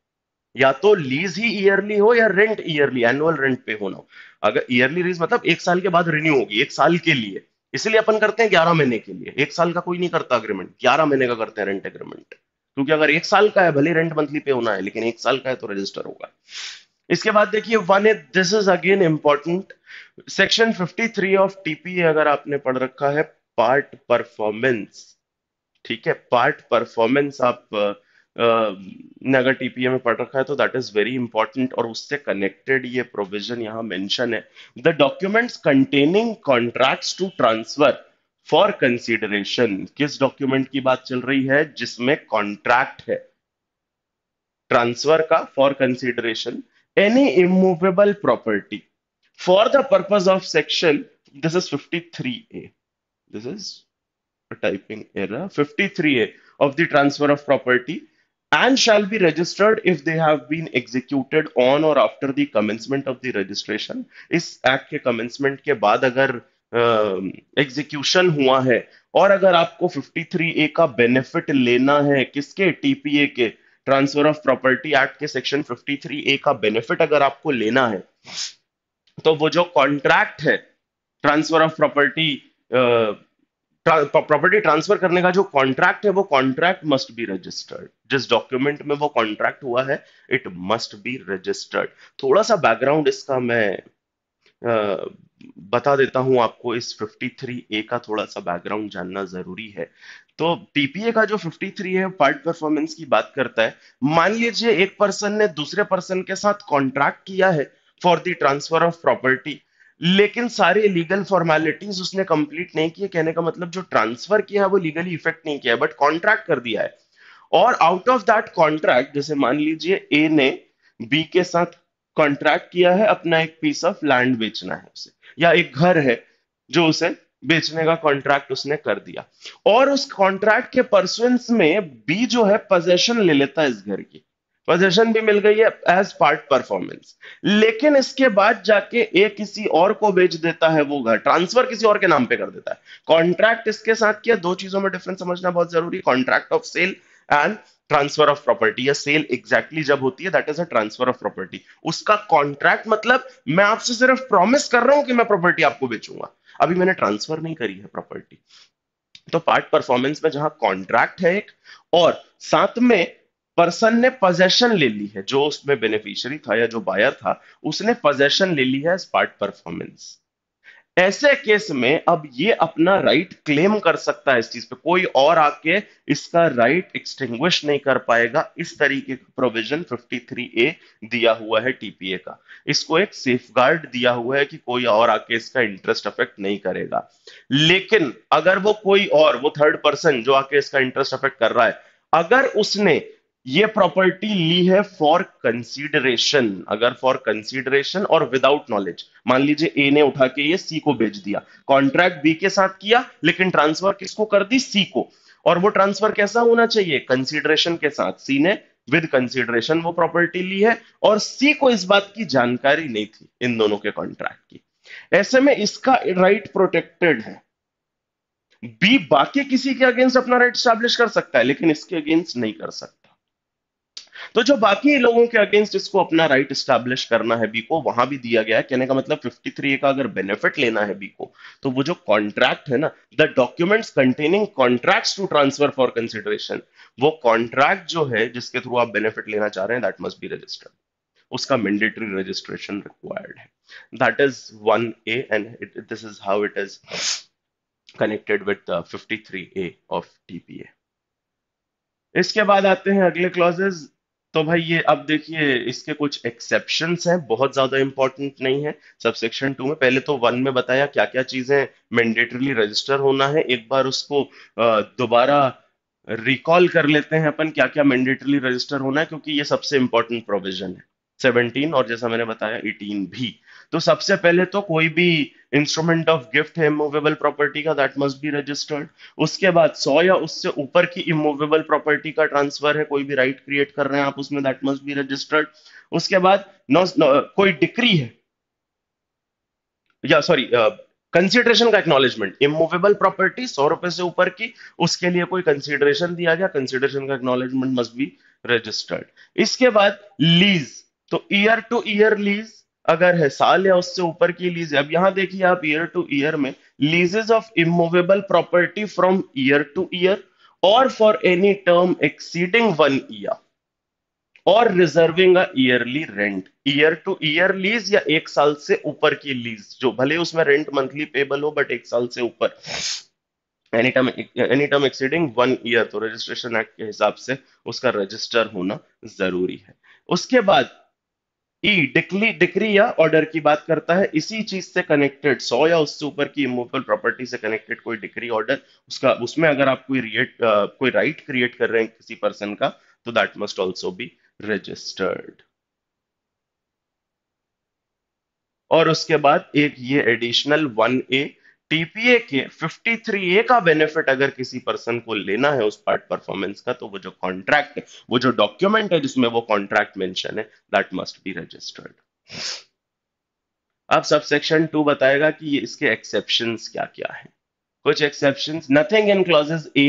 या तो लीज ही ईयरली हो या रेंट ईयरली एनुअल रेंट पे होना हो अगर ईयरली लीज मतलब एक साल के बाद रिन्यू होगी एक साल के लिए इसलिए अपन करते हैं ग्यारह महीने के लिए एक साल का कोई नहीं करता अग्रीमेंट ग्यारह महीने का करते हैं रेंट अग्रीमेंट क्योंकि अगर एक साल का है भले रेंट मंथली पे होना है लेकिन एक साल का है तो रजिस्टर होगा इसके बाद देखिए one is this is again important section 53 of TP अगर आपने पढ़ रखा है पार्ट परफॉर्मेंस ठीक है पार्ट परफॉर्मेंस आप ने अगर टीपीए में पढ़ रखा है तो दैट इज वेरी इंपॉर्टेंट और उससे कनेक्टेड ये प्रोविजन यहाँ मेंशन है the documents containing contracts to transfer for consideration किस डॉक्यूमेंट की बात चल रही है जिसमें कॉन्ट्रैक्ट है ट्रांसफर का for consideration any immovable property for the purpose of section this is fifty three A this is fifty three A of the transfer of property and shall be registered if they have been executed on or after the commencement of the registration इस act के commencement के बाद अगर execution uh, हुआ है और अगर आपको 53 ए का बेनिफिट लेना है किसके टीपीए के ट्रांसफर ऑफ प्रॉपर्टी एक्ट के सेक्शन 53 ए का बेनिफिट अगर आपको लेना है तो वो जो कॉन्ट्रैक्ट है transfer of property property transfer करने का जो कॉन्ट्रैक्ट है वो कॉन्ट्रैक्ट मस्ट बी रजिस्टर्ड जिस डॉक्यूमेंट में वो कॉन्ट्रैक्ट हुआ है इट मस्ट बी रजिस्टर्ड थोड़ा सा बैकग्राउंड इसका मैं आ, बता देता हूं आपको इस 53 ए का थोड़ा सा बैकग्राउंड जानना जरूरी है तो पीपीए का जो 53 है पार्ट परफॉर्मेंस की बात करता है मान लीजिए एक पर्सन ने दूसरे पर्सन के साथ कॉन्ट्रैक्ट किया है for the transfer of property लेकिन सारे लीगल फॉर्मेलिटीज उसने कंप्लीट नहीं किए कहने का मतलब जो ट्रांसफर किया है वो लीगली इफेक्ट नहीं किया है बट कॉन्ट्रैक्ट कर दिया है और आउट ऑफ दैट कॉन्ट्रैक्ट जैसे मान लीजिए ए ने बी के साथ कॉन्ट्रैक्ट किया है अपना एक पीस ऑफ लैंड बेचना है उसे या एक घर है जो उसे बेचने का कॉन्ट्रैक्ट उसने कर दिया और उस कॉन्ट्रैक्ट के परसुएंस में बी जो है पोजेशन ले लेता है इस घर की पोजेशन भी मिल गई है एज पार्ट परफॉर्मेंस लेकिन इसके बाद जाके ए किसी और को बेच देता है वो घर ट्रांसफर किसी और के नाम पे कर देता है कॉन्ट्रैक्ट इसके साथ किया दो चीजों में डिफरेंस समझना बहुत जरूरी contract of sale and transfer of property या सेल एग्जैक्टली जब होती है that is a transfer of property उसका कॉन्ट्रैक्ट मतलब मैं आपसे सिर्फ प्रॉमिस कर रहा हूं कि मैं प्रॉपर्टी आपको बेचूंगा अभी मैंने ट्रांसफर नहीं करी है प्रॉपर्टी तो पार्ट परफॉर्मेंस में जहां कॉन्ट्रैक्ट है एक और साथ में पर्सन ने पोजेशन ले ली है जो उसमें बेनिफिशियरी था या जो बायर था उसने पोजेशन ले ली है एज पार्ट परफॉर्मेंस ऐसे केस में अब ये अपना राइट right क्लेम कर सकता है इस चीज पे कोई और आके इसका राइट right एक्सटिंग नहीं कर पाएगा इस तरीके का प्रोविजन 53 ए दिया हुआ है टीपीए का इसको एक सेफ दिया हुआ है कि कोई और आके इसका इंटरेस्ट अफेक्ट नहीं करेगा लेकिन अगर वो कोई और वो थर्ड पर्सन जो आके इसका इंटरेस्ट अफेक्ट कर रहा है अगर उसने ये प्रॉपर्टी ली है फॉर कंसीडरेशन अगर फॉर कंसीडरेशन और विदाउट नॉलेज मान लीजिए ए ने उठा के ये सी को भेज दिया कॉन्ट्रैक्ट बी के साथ किया लेकिन ट्रांसफर किसको कर दी सी को और वो ट्रांसफर कैसा होना चाहिए कंसीडरेशन के साथ सी ने विद कंसीडरेशन वो प्रॉपर्टी ली है और सी को इस बात की जानकारी नहीं थी इन दोनों के कॉन्ट्रैक्ट की ऐसे में इसका राइट right प्रोटेक्टेड है बी बाकी किसी के अगेंस्ट अपना राइट right स्टैब्लिश कर सकता है लेकिन इसके अगेंस्ट नहीं कर सकता तो जो बाकी लोगों के अगेंस्ट इसको अपना राइट स्टैब्लिश करना है बी को वहां भी दिया गया है कहने का मतलब 53 ए का अगर बेनिफिट लेना है बी को तो वो जो कॉन्ट्रैक्ट है ना the documents containing contracts to transfer for consideration वो कॉन्ट्रैक्ट जो है जिसके थ्रू आप बेनिफिट लेना चाह रहे हैं दैट मस्ट बी रजिस्टर्ड उसका मैंडेटरी रजिस्ट्रेशन रिक्वायर्ड है that is one A and this is how it is connected with fifty three A of TPA इसके बाद आते हैं अगले क्लॉजेज तो भाई ये अब देखिए इसके कुछ एक्सेप्शंस हैं बहुत ज्यादा इंपॉर्टेंट नहीं है सबसेक्शन टू में पहले तो वन में बताया क्या क्या चीजें मैंडेटरीली रजिस्टर होना है एक बार उसको दोबारा रिकॉल कर लेते हैं अपन क्या क्या मैंडेटरीली रजिस्टर होना है क्योंकि ये सबसे इंपॉर्टेंट प्रोविजन है सेवनटीन और जैसा मैंने बताया एटीन भी तो सबसे पहले तो कोई भी इंस्ट्रूमेंट ऑफ गिफ्ट है इमूवेबल प्रॉपर्टी का दैट मस्ट बी रजिस्टर्ड उसके बाद सौ या उससे ऊपर की इमूवेबल प्रॉपर्टी का ट्रांसफर है कोई भी राइट right क्रिएट कर रहे हैं आप उसमें दैट मस्ट बी रजिस्टर्ड उसके बाद नो, कोई डिक्री है या सॉरी कंसिडरेशन uh, का एक्नोलेजमेंट इमूवेबल प्रॉपर्टी सौ रुपए से ऊपर की उसके लिए कोई कंसिडरेशन दिया गया कंसिडरेशन का एक्नोलेजमेंट मस्ट बी रजिस्टर्ड इसके बाद लीज तो ईयर टू ईयर लीज अगर है साल या उससे ऊपर की लीज अब यहां देखिए आप ईयर टू ईयर में leases of immovable property from year to year और for any term exceeding one year और reserving a yearly rent year to year lease या एक साल से ऊपर की लीज जो भले उसमें रेंट मंथली पेबल हो बट एक साल से ऊपर any term any term exceeding one year तो रजिस्ट्रेशन एक्ट के हिसाब से उसका रजिस्टर होना जरूरी है उसके बाद ई डिक्री डिक्री या ऑर्डर की बात करता है इसी चीज से कनेक्टेड सौ या उससे ऊपर की इमोवेबल प्रॉपर्टी से कनेक्टेड कोई डिक्री ऑर्डर उसका उसमें अगर आप कोई रिएट कोई राइट क्रिएट कर रहे हैं किसी पर्सन का तो that must also be registered और उसके बाद एक ये एडिशनल वन ए टीपीए के 53 ए का बेनिफिट अगर किसी पर्सन को लेना है उस पार्ट परफॉर्मेंस का तो वो जो कॉन्ट्रैक्ट है वो जो डॉक्यूमेंट है जिसमें वो कॉन्ट्रैक्ट मेंशन है दैट मस्ट बी रजिस्टर्ड अब सब सेक्शन टू बताएगा कि इसके एक्सेप्शन क्या क्या है कुछ exception nothing in clauses A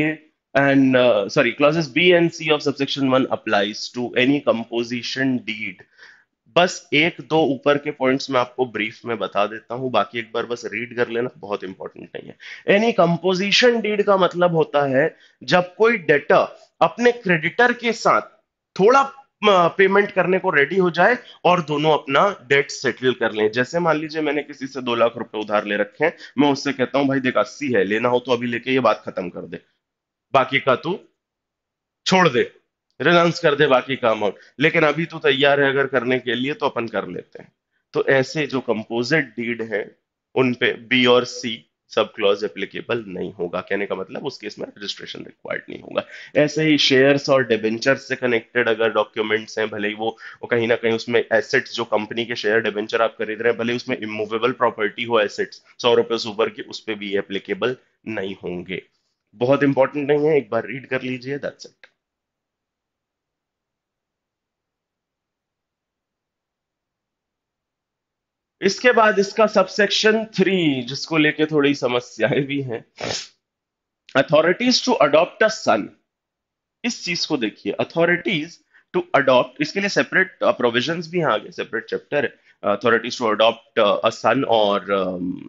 and sorry clauses B and C of subsection one applies to any composition deed बस एक दो ऊपर के पॉइंट्स मैं आपको ब्रीफ में बता देता हूं बाकी एक बार बस रीड कर लेना बहुत इंपॉर्टेंट नहीं है एनी कंपोजिशन डीड का मतलब होता है जब कोई डेटा अपने क्रेडिटर के साथ थोड़ा पेमेंट करने को रेडी हो जाए और दोनों अपना डेट सेटल कर लें जैसे मान लीजिए मैंने किसी से दो लाख रुपए उधार ले रखे हैं मैं उससे कहता हूं भाई देख अस्सी है लेना हो तो अभी लेके ये बात खत्म कर दे बाकी का तू छोड़ दे रिनाउंस कर दे बाकी काम आउट लेकिन अभी तो तैयार है अगर करने के लिए तो अपन कर लेते हैं तो ऐसे जो कंपोजिट डीड है उनपे बी और सी सब क्लॉज एप्लीकेबल नहीं होगा कहने का मतलब उस केस में रजिस्ट्रेशन रिक्वायर्ड नहीं होगा ऐसे ही शेयर्स और डेवेंचर से कनेक्टेड अगर डॉक्यूमेंट्स हैं भले ही वो, वो कहीं ना कहीं उसमें एसेट्स जो कंपनी के शेयर डिबेंचर आप खरीद रहे हैं भले उसमें इमूवेबल प्रॉपर्टी हो एसेट्स सौ रुपए से ऊपर की उस पर भी एप्लीकेबल नहीं होंगे बहुत इंपॉर्टेंट नहीं है एक बार रीड कर लीजिए दैट्स इट इसके बाद इसका सबसेक्शन थ्री जिसको लेके थोड़ी समस्याएं भी हैं अथॉरिटीज टू अडॉप्ट सन इस चीज को देखिए अथॉरिटीज टू अडॉप्ट इसके लिए सेपरेट प्रोविजंस uh, भी आगे सेपरेट चैप्टर है authorities to adopt a son और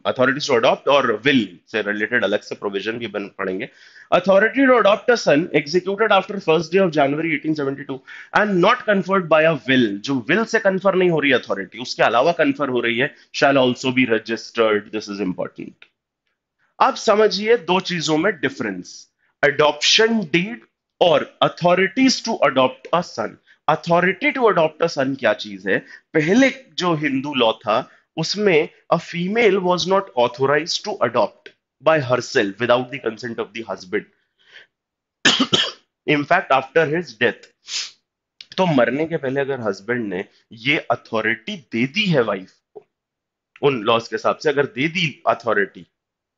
अथॉरिटीज टू अडॉप्ट और विल से रिलेटेड अलग से प्रोविजन भी बन पड़ेंगे authority to adopt a son executed after first day of January 1872 and not conferred by a will जो विल से कन्फर नहीं हो रही अथॉरिटी उसके अलावा कन्फर हो रही है shall also be registered this is important आप समझिए दो चीजों में डिफरेंस अडॉप्शन डीड और authorities to adopt a son authority to adopt son क्या चीज है पहले जो हिंदू लॉ था उसमें a female was not authorise to adopt by herself without the consent of the husband in fact after his death तो मरने के पहले अगर हस्बैंड ने ये अथॉरिटी दे दी है वाइफ को उन लॉस के हिसाब से अगर दे दी अथॉरिटी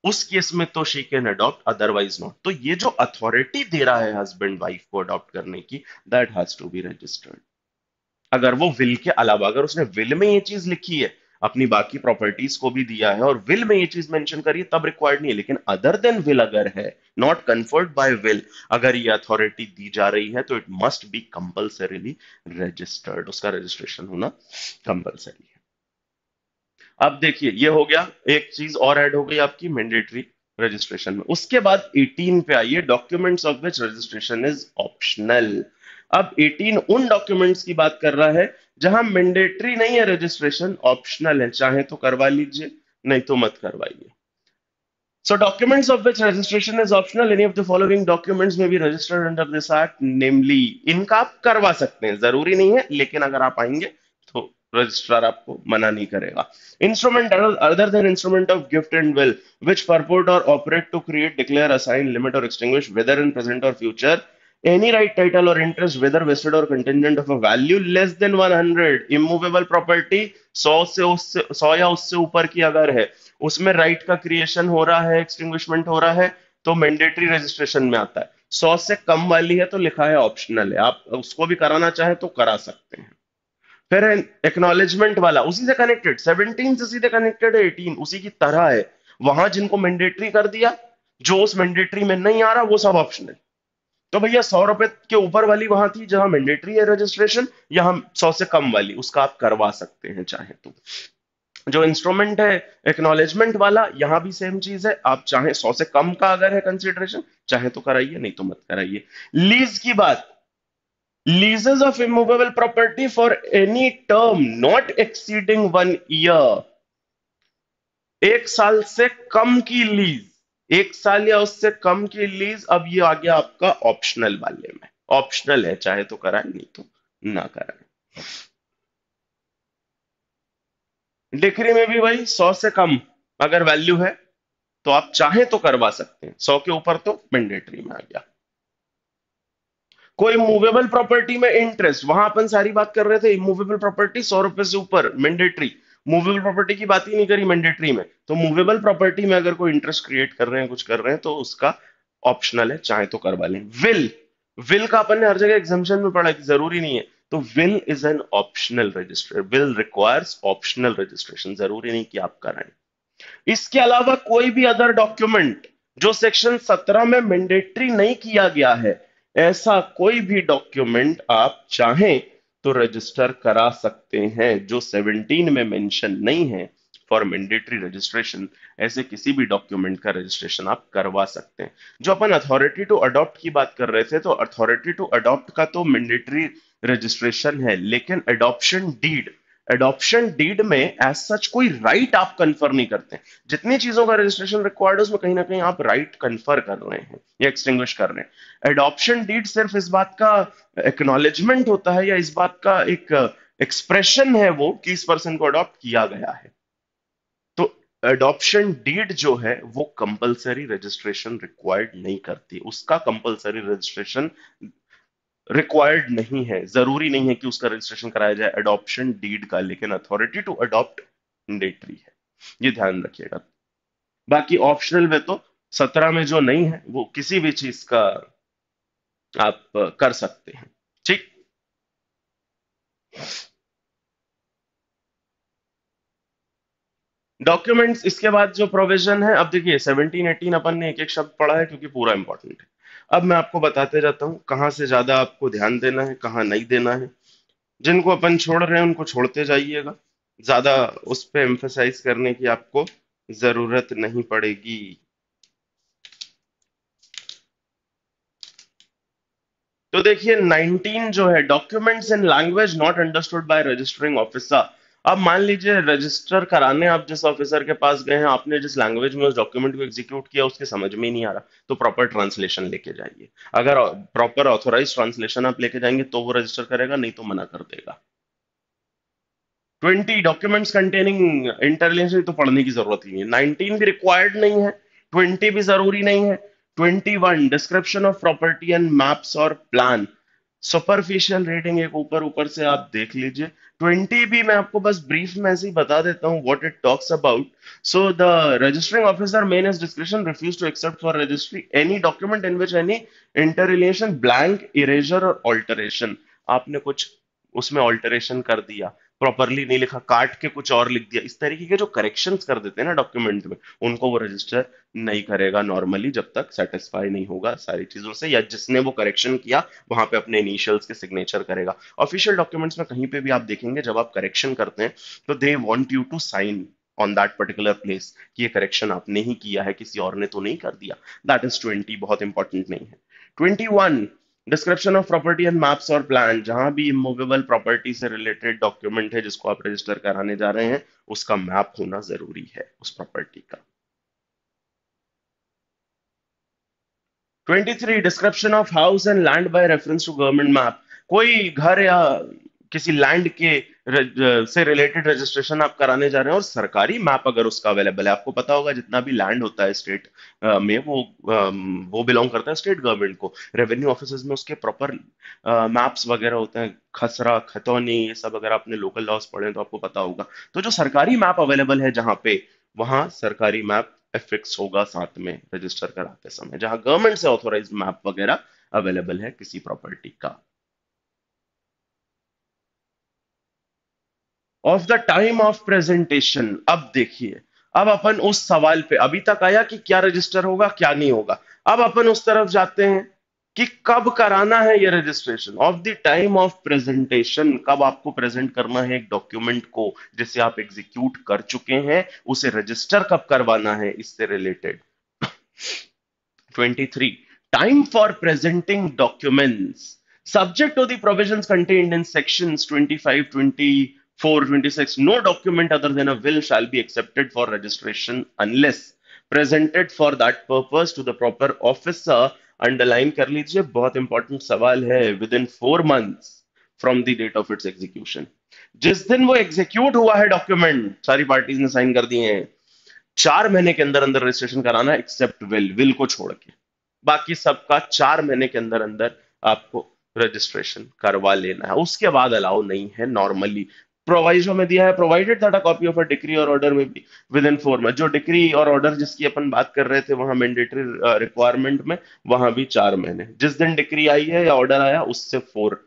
उस केस में तो she can adopt otherwise not तो ये जो अथॉरिटी दे रहा है हस्बैंड वाइफ को अडॉप्ट करने की that has to be registered अगर वो विल के अलावा अगर उसने विल में ये चीज लिखी है अपनी बाकी प्रॉपर्टीज को भी दिया है और विल में ये चीज मेंशन करी तब रिक्वायर्ड नहीं है लेकिन अदर देन विल अगर है नॉट कन्फर्ड बाय विल अगर ये अथॉरिटी दी जा रही है तो it must be compulsorily registered उसका रजिस्ट्रेशन होना कंपल्सरी अब देखिए ये हो गया एक चीज और ऐड हो गई आपकी मैंडेटरी रजिस्ट्रेशन में उसके बाद 18 पे आइए documents of which registration is optional अब 18 उन डॉक्यूमेंट्स की बात कर रहा है जहां मैंडेटरी नहीं है रजिस्ट्रेशन ऑप्शनल है चाहे तो करवा लीजिए नहीं तो मत करवाइए so documents of which registration is optional any of the following documents में भी registered under this act namely इनका आप करवा सकते हैं जरूरी नहीं है लेकिन अगर आप आएंगे तो रजिस्ट्रार आपको मना नहीं करेगा instrument other than instrument of gift and will which purport और operate to create declare assign limit और एक्सटिंग वेदर इन प्रेजेंट और future any right title or interest whether vested or contingent of a value less than 100 immovable property 100 से उससे सौ या उससे ऊपर की अगर है उसमें राइट right का क्रिएशन हो रहा है एक्सटिंग्विशमेंट हो रहा है तो मैंडेटरी रजिस्ट्रेशन में आता है 100 से कम वाली है तो लिखा है ऑप्शनल है आप उसको भी कराना चाहे तो करा सकते हैं फिर एक्नोलेजमेंट वाला उसी से कनेक्टेड 17 से सीधे कनेक्टेड है 18 उसी की तरह है वहां जिनको मैंडेटरी कर दिया जो उस मैंडेटरी में नहीं आ रहा वो सब ऑप्शनल तो भैया सौ रुपए के ऊपर वाली वहां थी जहां मैंडेटरी है रजिस्ट्रेशन यहां सौ से कम वाली उसका आप करवा सकते हैं चाहे तो जो इंस्ट्रूमेंट है एक्नोलेजमेंट वाला यहां भी सेम चीज है आप चाहे सौ से कम का अगर है कंसिडरेशन चाहे तो कराइए नहीं तो मत कराइए लीज की बात leases of immovable property for any term not exceeding one year एक साल से कम की लीज एक साल या उससे कम की लीज अब ये आ गया आपका ऑप्शनल वाले में ऑप्शनल है चाहे तो कराए नहीं तो ना कराए डिक्री में भी वही सौ से कम अगर वैल्यू है तो आप चाहे तो करवा सकते हैं सौ के ऊपर तो मैंडेटरी में आ गया कोई मूवेबल प्रॉपर्टी में इंटरेस्ट वहां अपन सारी बात कर रहे थे इमूवेबल प्रॉपर्टी सौ रुपए से ऊपर मैंडेटरी मूवेबल प्रॉपर्टी की बात ही नहीं करी मैंडेटरी में तो मूवेबल प्रॉपर्टी में अगर कोई इंटरेस्ट क्रिएट कर रहे हैं कुछ कर रहे हैं तो उसका ऑप्शनल है चाहे तो करवा लें विल विल का अपन ने हर जगह एग्जामेशन में पढ़ा कि जरूरी नहीं है तो will is an optional register will requires optional registration जरूरी नहीं कि आप कराएं इसके अलावा कोई भी अदर डॉक्यूमेंट जो सेक्शन 17 में मैंडेटरी नहीं किया गया है ऐसा कोई भी डॉक्यूमेंट आप चाहें तो रजिस्टर करा सकते हैं जो 17 में मेंशन नहीं है फॉर मैंडेटरी रजिस्ट्रेशन ऐसे किसी भी डॉक्यूमेंट का रजिस्ट्रेशन आप करवा सकते हैं जो अपन अथॉरिटी टू अडॉप्ट की बात कर रहे थे तो अथॉरिटी टू अडॉप्ट का तो मैंडेटरी रजिस्ट्रेशन है लेकिन अडॉप्शन डीड एडॉप्शन डीड में एज सच कोई राइट right आप कंफर नहीं करते जितनी चीजों का रजिस्ट्रेशन रिक्वायर्ड है उसमें कहीं ना कहीं आप राइट right कन्फर कर रहे हैं या एक्सटिंग कर रहे हैं एडॉप्शन डीड सिर्फ इस बात का एक्नोलेजमेंट होता है या इस बात का एक एक्सप्रेशन है वो कि इस पर्सन को अडॉप्ट किया गया है तो एडॉप्शन डीड जो है वो कंपलसरी रजिस्ट्रेशन रिक्वायर्ड नहीं करती उसका कंपलसरी रजिस्ट्रेशन रिक्वायर्ड नहीं है जरूरी नहीं है कि उसका रजिस्ट्रेशन कराया जाए अडॉप्शन डीड का लेकिन अथॉरिटी टू अडॉप्ट मैंडेटरी है ये ध्यान रखिएगा बाकी ऑप्शनल में तो सत्रह में जो नहीं है वो किसी भी चीज का आप कर सकते हैं ठीक डॉक्यूमेंट्स इसके बाद जो प्रोविजन है अब देखिए सेवनटीन एटीन अपन ने एक एक शब्द पढ़ा है क्योंकि पूरा इंपॉर्टेंट है अब मैं आपको बताते जाता हूँ कहाँ से ज़्यादा आपको ध्यान देना है कहाँ नहीं देना है जिनको अपन छोड़ रहे हैं उनको छोड़ते जाइएगा ज़्यादा उस पर एम्फोसाइज करने की आपको ज़रूरत नहीं पड़ेगी तो देखिए 19 जो है documents in language not understood by registering officer अब मान लीजिए रजिस्टर कराने आप जिस ऑफिसर के पास गए हैं आपने जिस लैंग्वेज में उस डॉक्यूमेंट को एग्जीक्यूट किया उसके समझ में ही नहीं आ रहा तो प्रॉपर ट्रांसलेशन लेके जाइए अगर प्रॉपर ऑथोराइज ट्रांसलेशन आप लेके जाएंगे तो वो रजिस्टर करेगा नहीं तो मना कर देगा ट्वेंटी डॉक्यूमेंट्स कंटेनिंग इंटेलिजेंस तो पढ़ने की जरूरत ही नहीं है नाइनटीन भी रिक्वायर्ड नहीं है ट्वेंटी भी जरूरी नहीं है twenty one description of property and maps और प्लान सुपरफिशियल रेटिंग एक ऊपर ऊपर से आप देख लीजिए ट्वेंटी भी मैं आपको बस ब्रीफ में ऐसे ही बता देता हूँ what it talks about so the registering officer men is description refuse to accept for registry any document in which any interrelation blank erasure और ऑल्टरेशन आपने कुछ उसमें ऑल्टरेशन कर दिया प्रॉपरली नहीं लिखा काट के कुछ और लिख दिया इस तरीके के जो करेक्शन कर देते हैं ना डॉक्यूमेंट में उनको वो रजिस्टर नहीं करेगा नॉर्मली जब तक सेटिस्फाई नहीं होगा सारी चीजों से या जिसने वो करेक्शन किया वहां पे अपने इनिशियल्स के सिग्नेचर करेगा ऑफिशियल डॉक्यूमेंट्स में कहीं पे भी आप देखेंगे जब आप करेक्शन करते हैं तो they want you to sign on that particular place कि ये करेक्शन आपने ही किया है किसी और ने तो नहीं कर दिया दैट इज ट्वेंटी बहुत इंपॉर्टेंट नहीं है twenty description of property and maps और प्लान जहां भी इमूवेबल प्रॉपर्टी से रिलेटेड डॉक्यूमेंट है जिसको आप रजिस्टर कराने जा रहे हैं उसका मैप होना जरूरी है उस प्रॉपर्टी का 23 description of house and land by reference to government map कोई घर या किसी लैंड के Uh, से रिलेटेड रजिस्ट्रेशन आप कराने जा रहे हैं और सरकारी मैप अगर उसका अवेलेबल है आपको पता होगा जितना भी लैंड होता है स्टेट uh, में वो um, वो बिलोंग करता है स्टेट गवर्नमेंट को रेवेन्यू ऑफिस में उसके प्रॉपर मैप्स uh, वगैरह होते हैं खसरा खतौनी ये सब अगर आपने लोकल लॉस पढ़े तो आपको पता होगा तो जो सरकारी मैप अवेलेबल है जहाँ पे वहाँ सरकारी मैप एफिक्स होगा साथ में रजिस्टर कराते समय जहाँ गवर्नमेंट से ऑथोराइज मैप वगैरह अवेलेबल है किसी प्रॉपर्टी का of the time of presentation अब देखिए अब अपन उस सवाल पे अभी तक आया कि क्या रजिस्टर होगा क्या नहीं होगा अब अपन उस तरफ जाते हैं कि कब कराना है ये registration of the time of presentation कब आपको प्रेजेंट करना है एक डॉक्यूमेंट को जिसे आप एग्जीक्यूट कर चुके हैं उसे रजिस्टर कब करवाना है इससे related 23 time for presenting documents subject to the provisions contained in sections 25 20 426 no document other than a will shall be accepted for registration unless presented for that purpose to the proper officer underline कर लीजिए बहुत important सवाल है within four months from the date of its execution जिस दिन वो execute हुआ है डॉक्यूमेंट सारी पार्टीज ने साइन कर दिए हैं चार महीने के अंदर अंदर रजिस्ट्रेशन कराना एक्सेप्ट विल विल को छोड़ के बाकी सबका चार महीने के अंदर अंदर आपको रजिस्ट्रेशन करवा लेना है उसके बाद अलाउ नहीं है नॉर्मली प्रोवाइजो में दिया है provided that a copy of a decree और ऑर्डर में भी विद इन फोर में जो डिग्री और ऑर्डर जिसकी अपन बात कर रहे थे वहां मैंडेटरी रिक्वायरमेंट में वहां भी चार महीने जिस दिन डिग्री आई है या ऑर्डर आया उससे फोर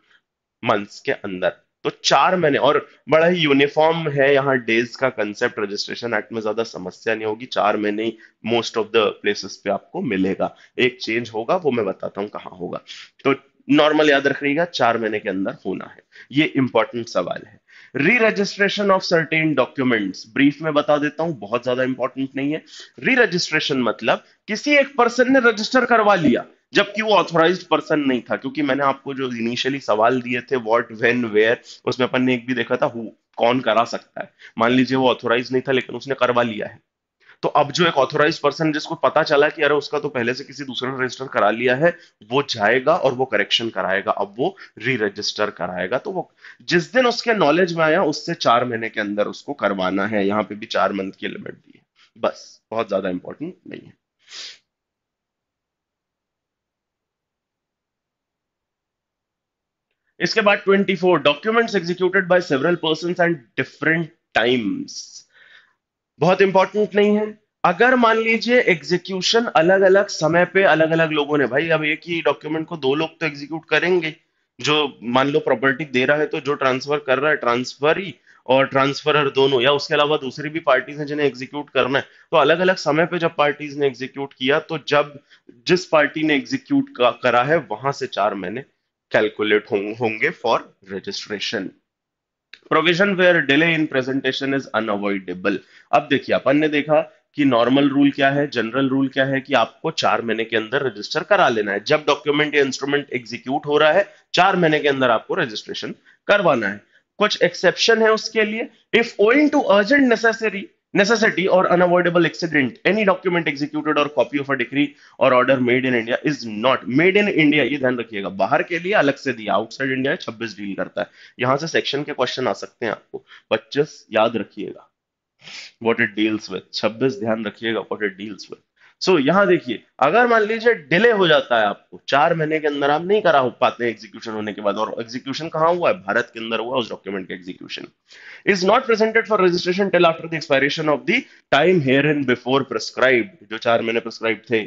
मंथ्स के अंदर तो चार महीने और बड़ा ही यूनिफॉर्म है यहाँ डेज का कंसेप्ट रजिस्ट्रेशन एक्ट में ज्यादा समस्या नहीं होगी चार महीने ही मोस्ट ऑफ द प्लेसेस पे आपको मिलेगा एक चेंज होगा वो मैं बताता हूँ कहाँ होगा तो नॉर्मल याद रखिएगा चार महीने के अंदर होना है ये इंपॉर्टेंट सवाल है re registration of certain documents brief में बता देता हूं बहुत ज्यादा इंपॉर्टेंट नहीं है री रजिस्ट्रेशन मतलब किसी एक पर्सन ने रजिस्टर करवा लिया जबकि वो ऑथोराइज पर्सन नहीं था क्योंकि मैंने आपको जो इनिशियली सवाल दिए थे वॉट वेन वेयर उसमें अपन ने एक भी देखा था हु कौन करा सकता है मान लीजिए वो ऑथोराइज नहीं था लेकिन उसने करवा लिया है तो अब जो एक ऑथोराइज पर्सन जिसको पता चला कि अरे उसका तो पहले से किसी दूसरे ने रजिस्टर करा लिया है वो जाएगा और वो करेक्शन कराएगा अब वो री रजिस्टर कराएगा तो वो जिस दिन उसके नॉलेज में आया उससे चार महीने के अंदर उसको करवाना है यहाँ पे भी चार मंथ की लिमिट दी है बस बहुत ज्यादा इंपॉर्टेंट नहीं है इसके बाद 24 documents executed by several person and different times बहुत इंपॉर्टेंट नहीं है अगर मान लीजिए एग्जीक्यूशन अलग अलग समय पे अलग अलग लोगों ने भाई अब एक ही डॉक्यूमेंट को दो लोग तो एग्जीक्यूट करेंगे जो मान लो प्रॉपर्टी दे रहा है तो जो ट्रांसफर कर रहा है ट्रांसफर ही और ट्रांसफरर दोनों या उसके अलावा दूसरी भी पार्टीज हैं जिन्हें एग्जीक्यूट करना है तो अलग अलग समय पे जब पार्टीज ने एग्जीक्यूट किया तो जब जिस पार्टी ने एग्जीक्यूट करा है वहां से चार महीने कैलकुलेट होंगे for registration provision where delay in presentation is unavoidable अब देखिए अपन ने देखा कि नॉर्मल रूल क्या है जनरल रूल क्या है कि आपको चार महीने के अंदर रजिस्टर करा लेना है जब डॉक्यूमेंट या इंस्ट्रूमेंट एग्जीक्यूट हो रहा है चार महीने के अंदर आपको रजिस्ट्रेशन करवाना है कुछ एक्सेप्शन है उसके लिए if owing to urgent necessary necessity or unavoidable accident any document executed or copy of a decree or order made in india is not made in india ye dhyan rakhiyega bahar ke liye alag se diya outside india 26 deal karta hai yahan se section ke question aa sakte hain aapko 25 yaad rakhiyega what it deals with 26 dhyan rakhiyega what it deals with so so, यहां देखिए अगर मान लीजिए delay हो जाता है आपको चार महीने के अंदर आप नहीं करा हो पाते एग्जीक्यूशन होने के बाद और एग्जीक्यूशन कहां हुआ है भारत के अंदर हुआ उस डॉक्यूमेंट का execution is not presented for registration till after the expiration of the time here in before prescribe जो चार महीने प्रेस्क्राइब थे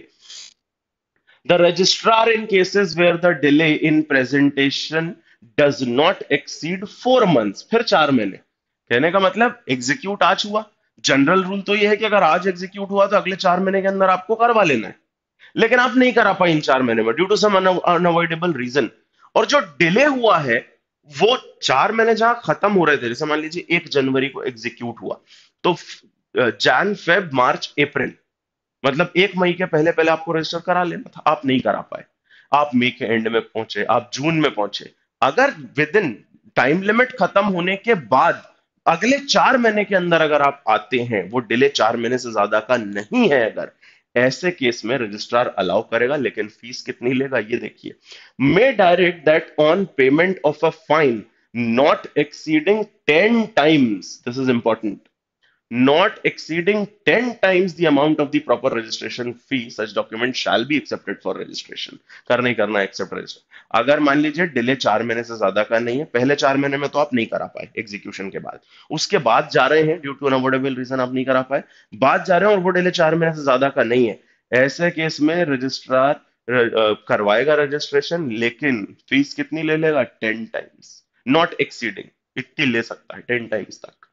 the registrar in cases where the delay in presentation does not exceed four month फिर चार महीने कहने का मतलब एग्जीक्यूट आज हुआ जनरल रूल तो ये है कि अगर आज एग्जीक्यूट हुआ तो अगले चार महीने के अंदर आपको करवा लेना है लेकिन आप नहीं करा पाए इन चार महीने में due to some unavoidable reason और जो डिले हुआ है वो चार महीने जहां खत्म हो रहे थे जैसे मान लीजिए एक जनवरी को एग्जीक्यूट हुआ तो जैन फेब मार्च अप्रैल मतलब एक मई के पहले पहले आपको रजिस्टर करा लेना था आप नहीं करा पाए आप मई के एंड में पहुंचे आप जून में पहुंचे अगर विद इन टाइम लिमिट खत्म होने के बाद अगले चार महीने के अंदर अगर आप आते हैं वो डिले चार महीने से ज्यादा का नहीं है अगर ऐसे केस में रजिस्ट्रार अलाउ करेगा लेकिन फीस कितनी लेगा ये देखिए may direct that on payment of a fine not exceeding ten times this is important not exceeding 10 times the amount of the proper registration fee such document shall be accepted for registration कर नहीं करना accept register अगर मान लीजिए delay चार महीने से ज्यादा का नहीं है पहले चार महीने में तो आप नहीं करा पाए execution के बाद उसके बाद जा रहे हैं due to unavoidable reason आप नहीं करा पाए बाद जा रहे हैं और वो delay चार महीने से ज्यादा का नहीं है ऐसे केस में रजिस्ट्रार करवाएगा रजिस्ट्रेशन लेकिन फीस कितनी ले लेगा टेन टाइम्स नॉट एक्सीडिंग इतनी ले सकता है टेन टाइम्स तक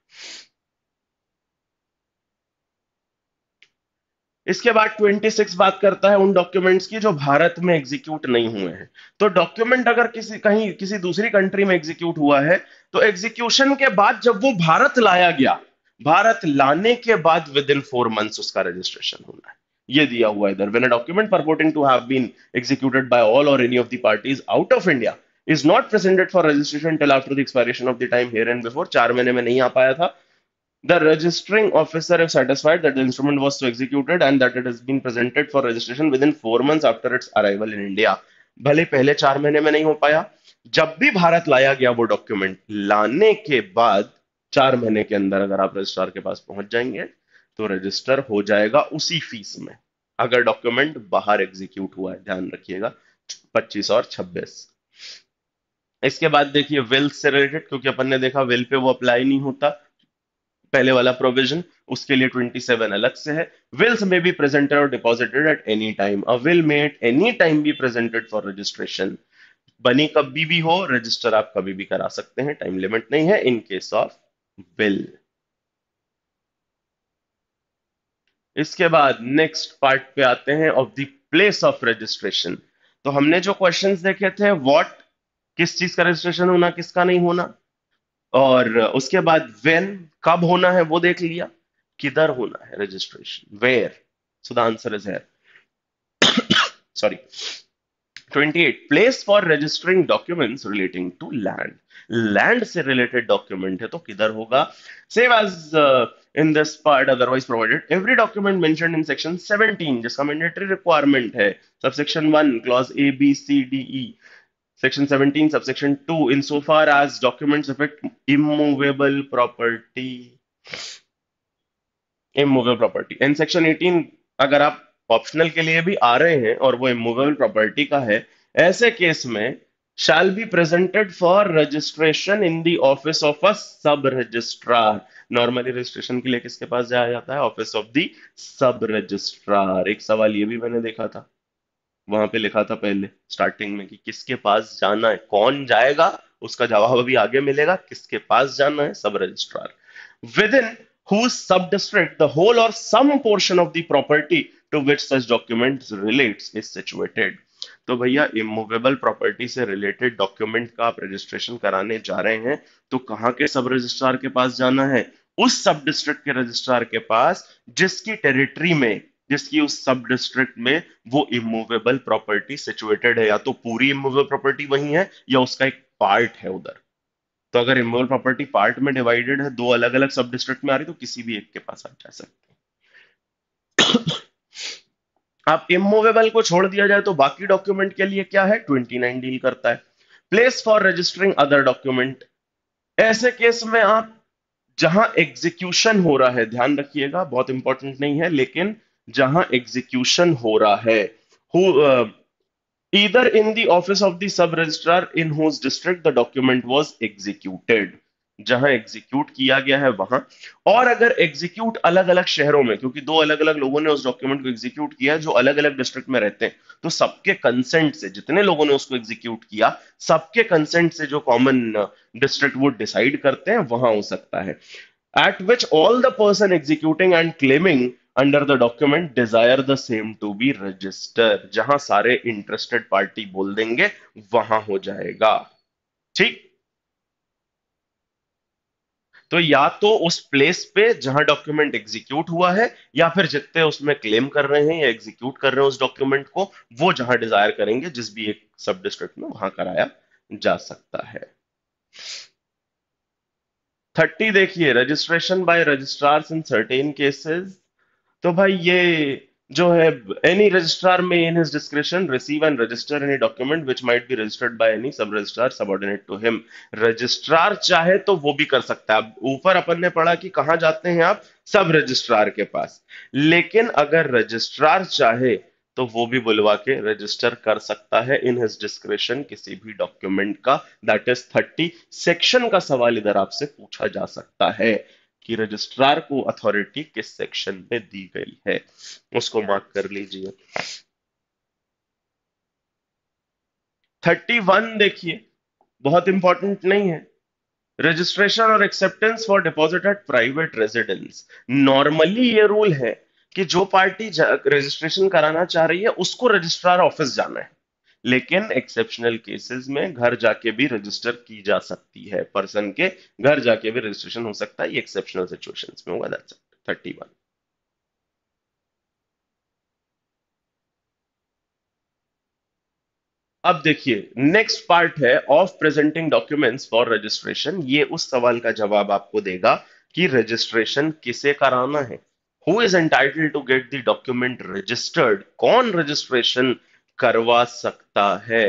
इसके बाद 26 बात करता है उन डॉक्यूमेंट्स की जो भारत में एग्जीक्यूट नहीं हुए हैं तो डॉक्यूमेंट अगर किसी कहीं किसी दूसरी कंट्री में एग्जीक्यूट हुआ है तो एग्जीक्यूशन के बाद जब वो भारत लाया गया भारत लाने के बाद विद इन फोर मंथ उसका रजिस्ट्रेशन होना है ये दिया हुआ इधर when a document purporting to have been executed by all और any of the parties out of India is not presented for registration till after the expiration of the time here and before चार महीने में नहीं आ पाया था The registering officer is satisfied that the instrument was to executed and that it has been presented for registration within four months after its arrival in India. भले पहले चार महीने में नहीं हो पाया जब भी भारत लाया गया वो डॉक्यूमेंट लाने के बाद चार महीने के अंदर अगर आप रजिस्ट्रार के पास पहुंच जाएंगे तो रजिस्टर हो जाएगा उसी फीस में अगर डॉक्यूमेंट बाहर एग्जीक्यूट हुआ है ध्यान रखिएगा 25 और 26 इसके बाद देखिए विल से रिलेटेड क्योंकि अपन ने देखा विल पे वो अप्लाई नहीं होता पहले वाला प्रोविजन उसके लिए 27 अलग से है विल्स में भी प्रेजेंटेड और deposited at any time a will में एट एनी टाइम भी प्रेजेंटेड फॉर रजिस्ट्रेशन बनी कभी भी हो रजिस्टर आप कभी भी करा सकते हैं टाइम लिमिट नहीं है इन केस ऑफ विल इसके बाद नेक्स्ट पार्ट पे आते हैं of the place of registration तो हमने जो क्वेश्चंस देखे थे व्हाट किस चीज का रजिस्ट्रेशन होना किसका नहीं होना और उसके बाद वेन कब होना है वो देख लिया किधर होना है registration where so the answer is here sorry 28 place for registering documents relating to land land से रिलेटेड डॉक्यूमेंट है तो किधर होगा save as in this part otherwise provided every document mention in section 17 जिसका मैंडेटरी रिक्वायरमेंट है subsection one clause A B C D E Section 17, subsection 2, insofar as documents affect immovable property. Immovable property. And section 18, अगर आप optional के लिए भी आ रहे हैं और वो इमूवेबल प्रॉपर्टी का है ऐसे केस में shall be presented for registration in the office of a sub registrar normally registration के लिए किसके पास जाया जाता है office of the sub registrar एक सवाल ये भी मैंने देखा था वहां पे लिखा था पहले स्टार्टिंग में कि किसके पास जाना है कौन जाएगा उसका जवाब अभी आगे मिलेगा किसके पास जाना है सब रजिस्ट्रार विद इन सब डिस्ट्रिक्ट द होल और some portion of the property to which such document relate is situated तो भैया इमूवेबल प्रॉपर्टी से रिलेटेड डॉक्यूमेंट का आप रजिस्ट्रेशन कराने जा रहे हैं तो कहाँ के सब रजिस्ट्रार के पास जाना है उस सब डिस्ट्रिक्ट के रजिस्ट्रार के पास जिसकी टेरिटरी में जिसकी उस सब डिस्ट्रिक्ट में वो इमूवेबल प्रॉपर्टी सिचुएटेड है या तो पूरी इमूवेबल प्रॉपर्टी वही है या उसका एक पार्ट है उधर तो अगर इमूवेबल प्रॉपर्टी पार्ट में डिवाइडेड है दो अलग अलग सब डिस्ट्रिक्ट में आ रही तो किसी भी एक के पास *coughs* आप जा सकते हैं आप इमूवेबल को छोड़ दिया जाए तो बाकी डॉक्यूमेंट के लिए क्या है नाइन डील करता है place for registering other document ऐसे केस में आप जहां एग्जीक्यूशन हो रहा है ध्यान रखिएगा बहुत इंपॉर्टेंट नहीं है लेकिन जहां एग्जीक्यूशन हो रहा है who in uh, in the office of the sub registrar in whose district the document was जहां एग्जीक्यूट किया गया है वहां और अगर एग्जीक्यूट अलग अलग शहरों में क्योंकि दो अलग अलग लोगों ने उस डॉक्यूमेंट को एग्जीक्यूट किया है जो अलग अलग डिस्ट्रिक्ट में रहते हैं तो सबके कंसेंट से जितने लोगों ने उसको एग्जीक्यूट किया सबके कंसेंट से जो कॉमन डिस्ट्रिक्ट uh, वो डिसाइड करते हैं वहां हो सकता है at which all the person executing and claiming under the document desire the same to be register जहां सारे इंटरेस्टेड पार्टी बोल देंगे वहां हो जाएगा ठीक तो या तो उस प्लेस पे जहां डॉक्यूमेंट एग्जीक्यूट हुआ है या फिर जितने उसमें क्लेम कर रहे हैं या एग्जीक्यूट कर रहे हैं उस डॉक्यूमेंट को वो जहां डिजायर करेंगे जिस भी एक सब डिस्ट्रिक्ट में वहां कराया जा सकता है थर्टी देखिए registration by registrars in certain cases तो भाई ये जो है एनी रजिस्ट्रार में in his description receive and register any document which might be registered by any sub registrar subordinate to him registrar चाहे तो वो भी कर सकता है ऊपर अपन ने पढ़ा कि कहां जाते हैं आप सब रजिस्ट्रार के पास लेकिन अगर रजिस्ट्रार चाहे तो वो भी बुलवा के रजिस्टर कर सकता है इन हिज डिस्क्रिप्शन किसी भी डॉक्यूमेंट का दैट इज थर्टी सेक्शन का सवाल इधर आपसे पूछा जा सकता है कि रजिस्ट्रार को अथॉरिटी किस सेक्शन में दी गई है उसको मार्क कर लीजिए 31 देखिए बहुत इंपॉर्टेंट नहीं है रजिस्ट्रेशन और acceptance for deposit at private residence normally ये रूल है कि जो पार्टी रजिस्ट्रेशन कराना चाह रही है उसको रजिस्ट्रार ऑफिस जाना है लेकिन एक्सेप्शनल केसेस में घर जाके भी रजिस्टर की जा सकती है पर्सन के घर जाके भी रजिस्ट्रेशन हो सकता है ये एक्सेप्शनल सिचुएशंस में होगा दैट्स थर्टी वन अब देखिए नेक्स्ट पार्ट है of presenting documents for registration ये उस सवाल का जवाब आपको देगा कि रजिस्ट्रेशन किसे कराना है who is entitle to get the document registered कौन रजिस्ट्रेशन करवा सकता है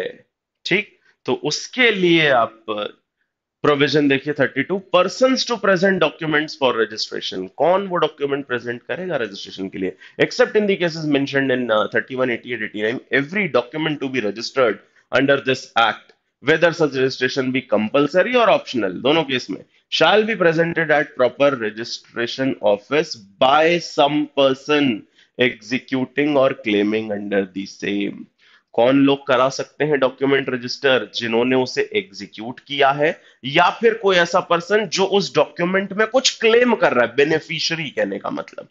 ठीक तो उसके लिए आप प्रोविजन uh, देखिए 32 to person to present document for registration कौन वो डॉक्यूमेंट प्रेजेंट करेगा रजिस्ट्रेशन के लिए except in the cases mention thirty one eighty eight eighty nine every document to be registered under this act whether such registration be compulsory और optional दोनों case में shall be presented at proper registration office by some person executing और claiming under the same कौन लोग करा सकते हैं document register जिन्होंने उसे एग्जीक्यूट किया है या फिर कोई ऐसा पर्सन जो उस डॉक्यूमेंट में कुछ क्लेम कर रहा है बेनिफिशियरी कहने का मतलब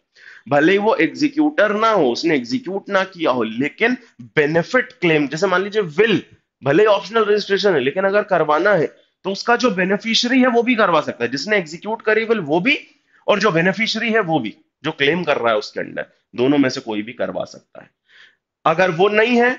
भले ही वो एग्जीक्यूटर ना हो उसने एग्जीक्यूट ना किया हो लेकिन बेनिफिट क्लेम जैसे मान लीजिए विल भले ही ऑप्शनल रजिस्ट्रेशन है लेकिन अगर करवाना है तो उसका जो बेनिफिशियरी है वो भी करवा सकता है जिसने एग्जीक्यूट करी विल वो भी और जो बेनिफिशियरी है वो भी जो क्लेम कर रहा है उसके अंडर दोनों में से कोई भी करवा सकता है अगर वो नहीं है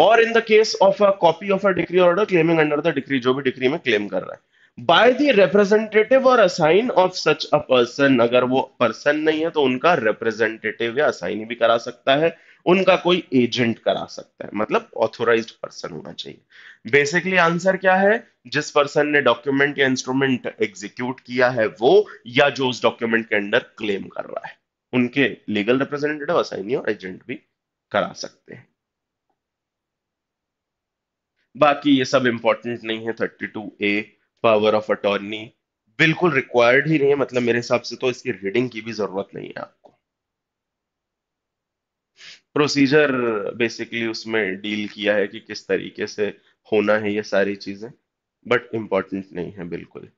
और in the case of a copy of a decree order claiming under the decree जो भी डिक्री में क्लेम कर रहा है बाय द रिप्रेजेंटेटिव और assign of such a person अगर वो पर्सन नहीं है तो उनका रिप्रेजेंटेटिव या असाइन भी करा सकता है उनका कोई एजेंट करा सकता है मतलब ऑथोराइज पर्सन होना चाहिए बेसिकली आंसर क्या है जिस पर्सन ने डॉक्यूमेंट या इंस्ट्रूमेंट एग्जीक्यूट किया है वो या जो उस डॉक्यूमेंट के अंडर क्लेम कर रहा है उनके लीगल रिप्रेजेंटेटिव असाइनी और एजेंट भी करा सकते हैं बाकी ये सब इम्पोर्टेंट नहीं है thirty two A power of attorney बिल्कुल रिक्वायर्ड ही नहीं है मतलब मेरे हिसाब से तो इसकी रीडिंग की भी जरूरत नहीं है आपको प्रोसीजर बेसिकली उसमें डील किया है कि किस तरीके से होना है ये सारी चीजें बट इंपॉर्टेंट नहीं है बिल्कुल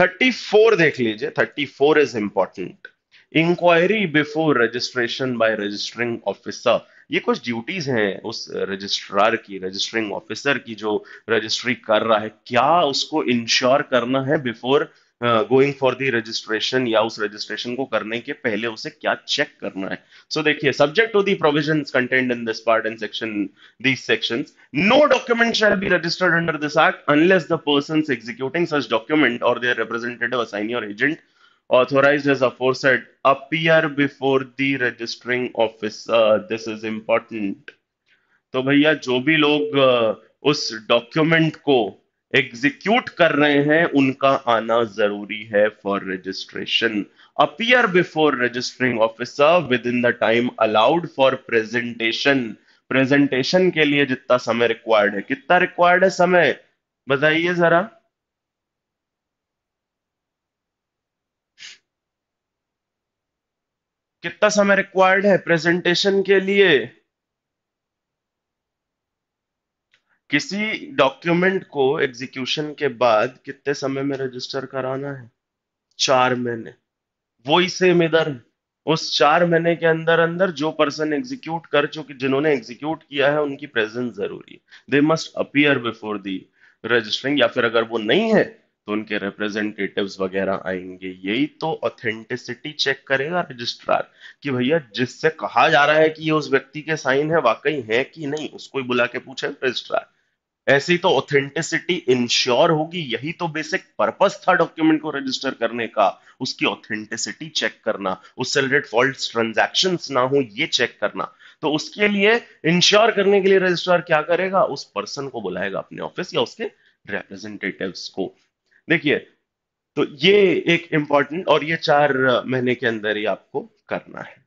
34 देख लीजिए 34 is important inquiry before registration by registering officer ये कुछ ड्यूटीज हैं उस रजिस्ट्रार की रजिस्टरिंग ऑफिसर की जो रजिस्ट्री कर रहा है क्या उसको इंश्योर करना है before going for the registration या उस रजिस्ट्रेशन को करने के पहले उसे क्या चेक करना है सो देखिए subject to the provision content in this part and section these section no document shall be registered under this act unless the person executing such document और देर रिप्रेजेंटेटिव असाइनी और agent authorized as aforesaid appear before the registering officer this is important तो भैया जो भी लोग उस document को execute कर रहे हैं उनका आना जरूरी है for registration appear before registering officer within the time allowed for presentation presentation के लिए जितना समय रिक्वायर्ड है कितना रिक्वायर्ड है समय बताइए जरा कितना समय रिक्वायर्ड है प्रेजेंटेशन के लिए किसी डॉक्यूमेंट को एग्जीक्यूशन के बाद कितने समय में रजिस्टर कराना है चार महीने वो ही सेम इधर उस चार महीने के अंदर अंदर जो पर्सन एग्जीक्यूट कर चुके जिन्होंने एग्जीक्यूट किया है उनकी प्रेजेंस जरूरी है they must appear before the registering या फिर अगर वो नहीं है तो उनके रिप्रेजेंटेटिव्स वगैरह आएंगे यही तो ऑथेंटिसिटी चेक करेगा रजिस्ट्रार कि भैया जिससे कहा जा रहा है कि ये उस व्यक्ति के साइन है वाकई है कि नहीं उसको ही बुला के पूछे रजिस्ट्रार ऐसी तो ऑथेंटिसिटी इंश्योर होगी यही तो बेसिक पर्पस था डॉक्यूमेंट को रजिस्टर करने का उसकी ऑथेंटिसिटी चेक करना उससे रिलेटेड फॉल्ट ट्रांजेक्शन ना हो ये चेक करना तो उसके लिए इंश्योर करने के लिए रजिस्ट्रार क्या करेगा उस पर्सन को बुलाएगा अपने ऑफिस या उसके रिप्रेजेंटेटिव्स को देखिए तो ये एक इंपॉर्टेंट और ये चार महीने के अंदर ही आपको करना है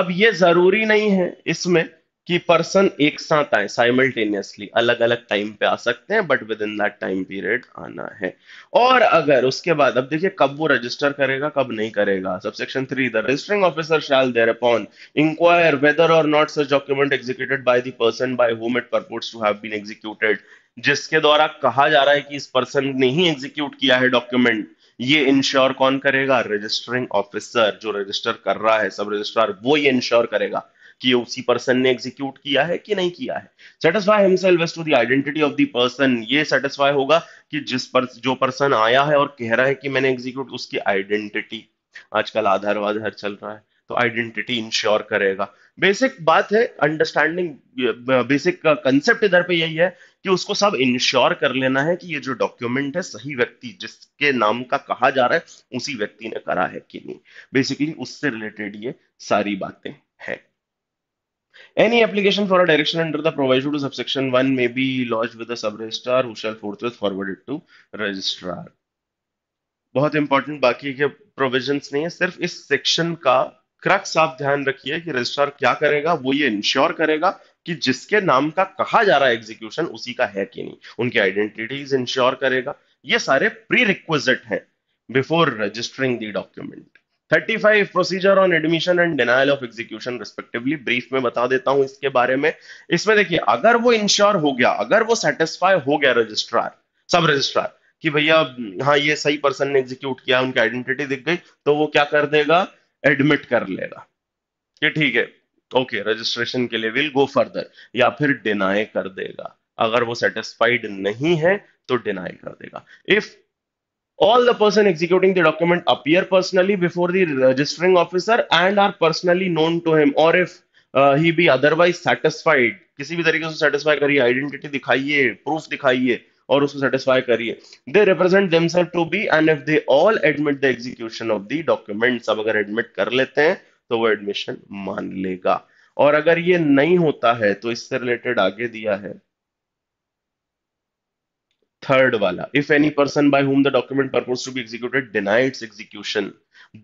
अब ये जरूरी नहीं है इसमें कि पर्सन एक साथ आए साइमल्टेनियसली अलग अलग टाइम पे आ सकते हैं but within that time period आना है और अगर उसके बाद अब देखिए कब वो रजिस्टर करेगा कब नहीं करेगा sub section three the registering officer shall there upon inquire whether और not such document executed by the person by whom it purports to have been executed जिसके द्वारा कहा जा रहा है कि इस पर्सन ने ही एग्जीक्यूट किया है डॉक्यूमेंट ये इंश्योर कौन करेगा रजिस्टरिंग ऑफिसर जो रजिस्टर कर रहा है सब रजिस्ट्रार वो ये इंश्योर करेगा कि उसी पर्सन ने एग्जीक्यूट किया है कि नहीं किया है satisfy himself to the identity of the person ये सेटिस्फाई होगा कि जिस पर जो पर्सन आया है और कह रहा है कि मैंने एग्जीक्यूट उसकी आइडेंटिटी आजकल आधार वाधार चल रहा है तो आइडेंटिटी इंश्योर करेगा बेसिक बात है अंडरस्टैंडिंग बेसिक कंसेप्ट इधर पे यही है कि उसको सब इंश्योर कर लेना है कि ये जो डॉक्यूमेंट है सही व्यक्ति जिसके नाम का कहा जा रहा है उसी व्यक्ति ने करा है कि नहीं बेसिकली उससे रिलेटेड ये सारी बातें हैं Any application for a direction under the proviso to subsection 1 may be lodged with the sub-registrar who shall forthwith forward it to registrar. बहुत इंपॉर्टेंट बाकी के प्रोविजंस नहीं है सिर्फ इस सेक्शन का क्रक्स आप ध्यान रखिए कि रजिस्ट्रार क्या करेगा वो ये इंश्योर करेगा कि जिसके नाम का कहा जा रहा है एग्जीक्यूशन उसी का है कि नहीं उनकी आइडेंटिटीज इंश्योर करेगा ये सारे प्री रिक्वेजिट है before registering the document 35 procedure on admission and denial of execution respectively brief में बता देता हूं इसके बारे में इसमें देखिए अगर वो इंश्योर हो गया अगर वो सेटिस्फाई हो गया रजिस्ट्रार सब रजिस्ट्रार कि भैया हाँ ये सही पर्सन ने एग्जीक्यूट किया उनकी आइडेंटिटी दिख गई तो वो क्या कर देगा एडमिट कर लेगा ठीक है ओके okay, रजिस्ट्रेशन के लिए विल गो फर्दर या फिर डिनाई कर देगा अगर वो सेटिस्फाइड नहीं है तो डिनाई कर देगा if all the person executing the document appear personally before the registering officer and are personally known to him और if he be otherwise satisfied किसी भी तरीके से सेटिस्फाई करिए आइडेंटिटी दिखाइए प्रूफ दिखाइए और उसको सेटिस्फाई करिए they represent themselves to be and if they all admit the execution of the documents अब अगर एडमिट कर लेते हैं तो वो एडमिशन मान लेगा और अगर ये नहीं होता है तो इससे रिलेटेड आगे दिया है थर्ड वाला if any person by whom the document purpose to be executed denied execution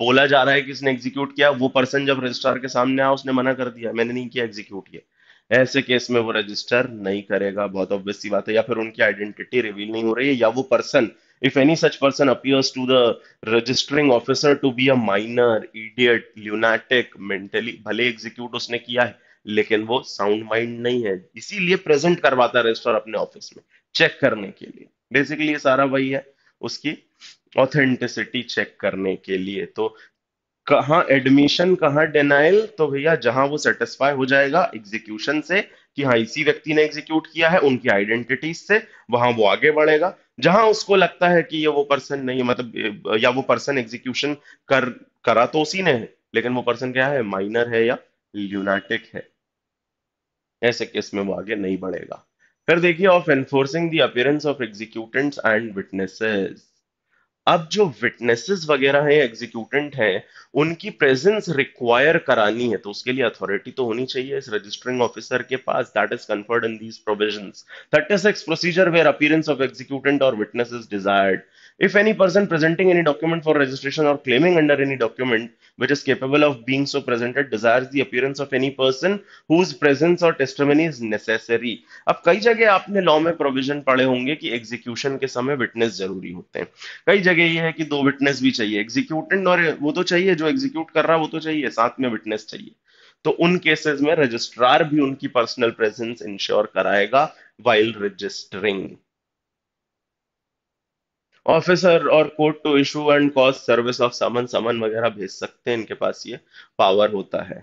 बोला जा रहा है कि इसने एग्जीक्यूट किया वो पर्सन जब रजिस्ट्रार के सामने आया उसने मना कर दिया मैंने नहीं किया एग्जीक्यूट किया ऐसे केस में वो रजिस्टर नहीं करेगा बहुत ऑब्वियस सी बात है या फिर उनकी आइडेंटिटी रिवील नहीं हो रही है या वो person If any such person appears to the registering officer to be a minor, idiot, lunatic, mentally, भले एग्जीक्यूट उसने किया है लेकिन वो साउंड माइंड नहीं है इसीलिए प्रेजेंट करवाता रजिस्टर अपने ऑफिस में चेक करने के लिए बेसिकली ये सारा वही है उसकी ऑथेंटिसिटी चेक करने के लिए तो कहा एडमिशन कहा डेनाइल तो भैया जहां वो सेटिस्फाई हो जाएगा एग्जीक्यूशन से कि हाँ इसी व्यक्ति ने एग्जीक्यूट किया है उनकी आइडेंटिटीज से वहां वो आगे बढ़ेगा जहां उसको लगता है कि ये वो पर्सन नहीं मतलब या वो पर्सन एग्जीक्यूशन कर करा तो उसी ने है लेकिन वो पर्सन क्या है माइनर है या ल्यूनाटिक है ऐसे केस में वो आगे नहीं बढ़ेगा फिर देखिए ऑफ एनफोर्सिंग दस appearance of executants and witnesses अब जो विटनेसेस वगैरह हैं एग्जीक्यूटेंट हैं उनकी प्रेजेंस रिक्वायर करानी है तो उसके लिए अथॉरिटी तो होनी चाहिए इस रजिस्टरिंग ऑफिसर के पास that is conferred in these thirty six procedure where appearance of executant और witness is desired If any person presenting any document for registration or claiming under any document which is capable of being so presented desires the appearance of any person whose presence or testimony is necessary. ab kai jagah aapne law mein provision padhe honge ki execution ke samay witness zaruri hote hain kai jagah ye hai ki do witness bhi chahiye executant aur wo to chahiye jo execute kar raha wo to chahiye sath mein witness chahiye तो उन cases में registrar भी उनकी personal presence ensure कराएगा while registering officer और court to issue and cause service of summon summon वगैरह भेज सकते हैं इनके पास ये पावर होता है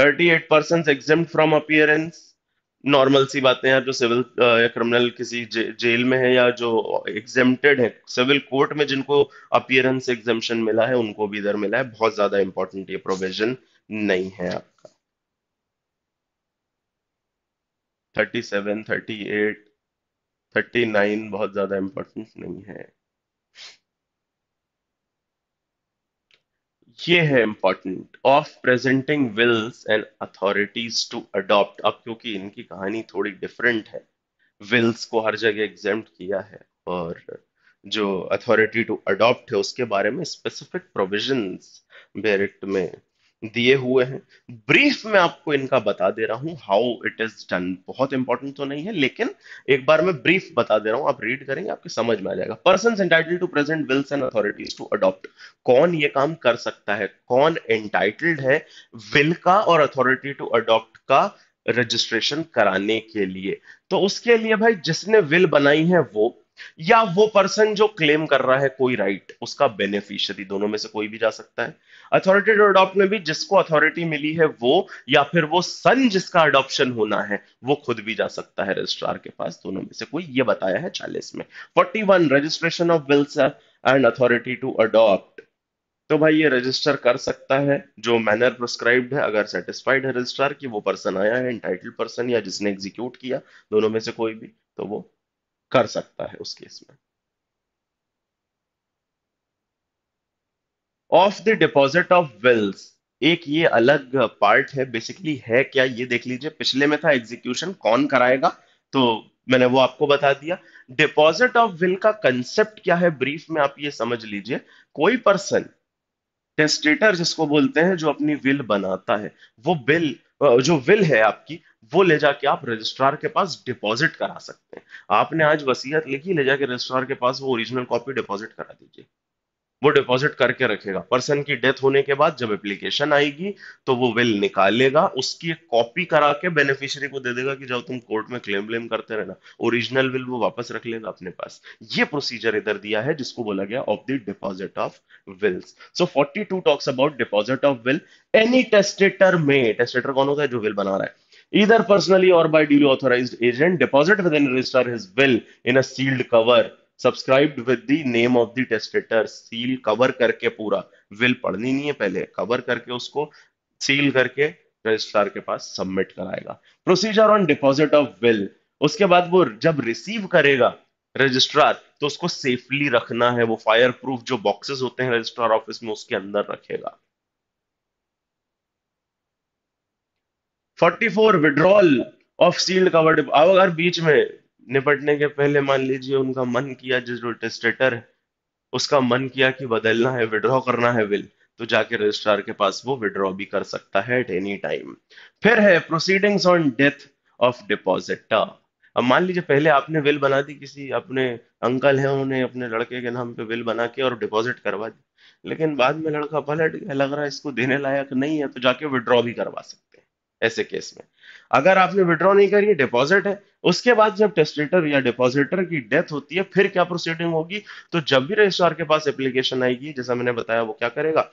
thirty eight percent exam from appearance normal सी बातें हैं जो सिविल या क्रिमिनल किसी जे, जेल में है या जो एग्जेम्प्टेड है सिविल कोर्ट में जिनको अपियरेंस एग्जेम्पशन मिला है उनको भी इधर मिला है बहुत ज्यादा इंपॉर्टेंट ये प्रोविजन नहीं है आपका thirty thirty seven eight thirty nine बहुत ज्यादा इंपॉर्टेंट नहीं है ये है important of presenting wills and authorities to adopt अब क्योंकि इनकी कहानी थोड़ी डिफरेंट है विल्स को हर जगह एग्जाम किया है और जो अथॉरिटी टू अडॉप्ट है उसके बारे में स्पेसिफिक प्रोविजंस बेरिट में दिए हुए हैं ब्रीफ में आपको इनका बता दे रहा हूं हाउ इट इज डन बहुत इंपॉर्टेंट तो नहीं है लेकिन एक बार मैं ब्रीफ बता दे रहा हूं आप रीड करेंगे आपके समझ में आ जाएगा person entitled to present wills and authorities to adopt कौन ये काम कर सकता है कौन एंटाइटल्ड है विल का और अथॉरिटी टू अडॉप्ट का रजिस्ट्रेशन कराने के लिए तो उसके लिए भाई जिसने विल बनाई है वो या वो पर्सन जो क्लेम कर रहा है कोई राइट right, उसका बेनिफिशियरी दोनों में से कोई भी जा सकता है अथॉरिटी टू अडॉप्ट में भी जिसको अथॉरिटी मिली है वो या फिर वो सन जिसका अडॉप्शन होना है वो खुद भी जा सकता है रजिस्ट्रार के पास दोनों में से कोई ये बताया है चालीस में forty one registration of wills and authority to adopt तो भाई ये रजिस्टर कर सकता है जो मैनर प्रिस्क्राइब्ड है अगर सेटिस्फाइड है रजिस्ट्रार की वो पर्सन आया है इंटाइटल्ड पर्सन या जिसने एग्जीक्यूट किया दोनों में से कोई भी तो वो कर सकता है उस केस में of the deposit of wills एक ये अलग पार्ट है बेसिकली है क्या ये देख लीजिए पिछले में था एग्जीक्यूशन कौन कराएगा तो मैंने वो आपको बता दिया डिपॉजिट ऑफ विल का कंसेप्ट क्या है ब्रीफ में आप ये समझ लीजिए कोई पर्सन टेस्टेटर जिसको बोलते हैं जो अपनी विल बनाता है वो बिल जो विल है आपकी वो ले जाके आप रजिस्ट्रार के पास डिपॉजिट करा सकते हैं आपने आज वसीयत लिखी ले जाके रजिस्ट्रार के पास वो ओरिजिनल कॉपी डिपॉजिट करा दीजिए वो डिपॉजिट करके रखेगा पर्सन की डेथ होने के बाद जब एप्लीकेशन आएगी तो वो विल निकालेगा उसकी एक कॉपी करा के बेनिफिशियरी को दे देगा कि जब तुम कोर्ट में क्लेम ब्लेम करते रहना ओरिजिनल विल वो वापस रख लेगा अपने पास ये प्रोसीजर इधर दिया है जिसको बोला गया of the deposit of wills so forty two talks about deposit of will any testator में टेस्टेटर कौन होता है जो विल बना रहा है either personally or by duly authorized agent deposit within a his will in a sealed cover subscribed with the name of the testator seal cover करके पूरा विल पढ़नी नहीं है पहले कवर करके उसको सील करके रजिस्ट्रार के पास सबमिट कराएगा procedure on deposit of will उसके बाद वो जब रिसीव करेगा रजिस्ट्रार तो उसको सेफली रखना है वो फायर प्रूफ जो बॉक्सेस होते हैं रजिस्ट्रार ऑफिस में उसके अंदर रखेगा 44 for withdrawal of sealed cover अगर बीच में निपटने के पहले मान लीजिए उनका मन किया जिस रजिस्ट्रेटर है उसका मन किया कि बदलना है विड्रॉ करना है विल तो जाके रजिस्ट्रार के पास वो विड्रॉ भी कर सकता है एट एनी टाइम फिर है proceedings on death of depositor अब मान लीजिए पहले आपने विल बना दी किसी अपने अंकल है उन्हें अपने लड़के के नाम पे विल बना के और डिपॉजिट करवा दी लेकिन बाद में लड़का पलट गया लग रहा है इसको देने लायक नहीं है तो जाके विड्रॉ भी करवा सकते हैं ऐसे केस में अगर आपने विड्रॉ नहीं करी डिपॉजिट है उसके बाद जब टेस्टेटर या डिपॉजिटर की डेथ होती है फिर क्या प्रोसीडिंग होगी तो जब भी रजिस्ट्रार के पास एप्लीकेशन आएगी जैसा मैंने बताया वो क्या करेगा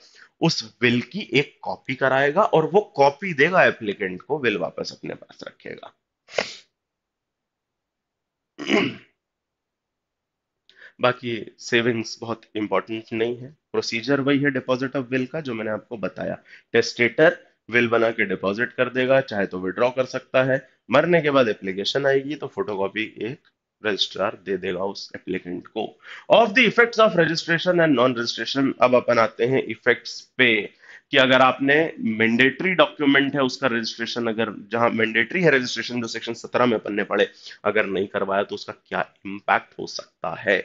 उस विल की एक कॉपी कराएगा और वो कॉपी देगा एप्लीकेंट को विल वापस अपने पास रखेगा बाकी सेविंग्स बहुत इंपॉर्टेंट नहीं है प्रोसीजर वही है डिपॉजिट ऑफ विल का जो मैंने आपको बताया टेस्टेटर विल बना के डिपॉजिट कर देगा चाहे तो विड्रॉ कर सकता है मरने के बाद एप्लीकेशन आएगी तो फोटोकॉपी एक रजिस्ट्रार दे देगा उस एप्लीकेंट को of the effects of registration and non registration अब अपन आते हैं इफेक्ट्स पे कि अगर आपने मैंडेटरी डॉक्यूमेंट है उसका रजिस्ट्रेशन अगर जहां मैंडेटरी है रजिस्ट्रेशन जो सेक्शन 17 में अपन ने पढ़े अगर नहीं करवाया तो उसका क्या इम्पैक्ट हो सकता है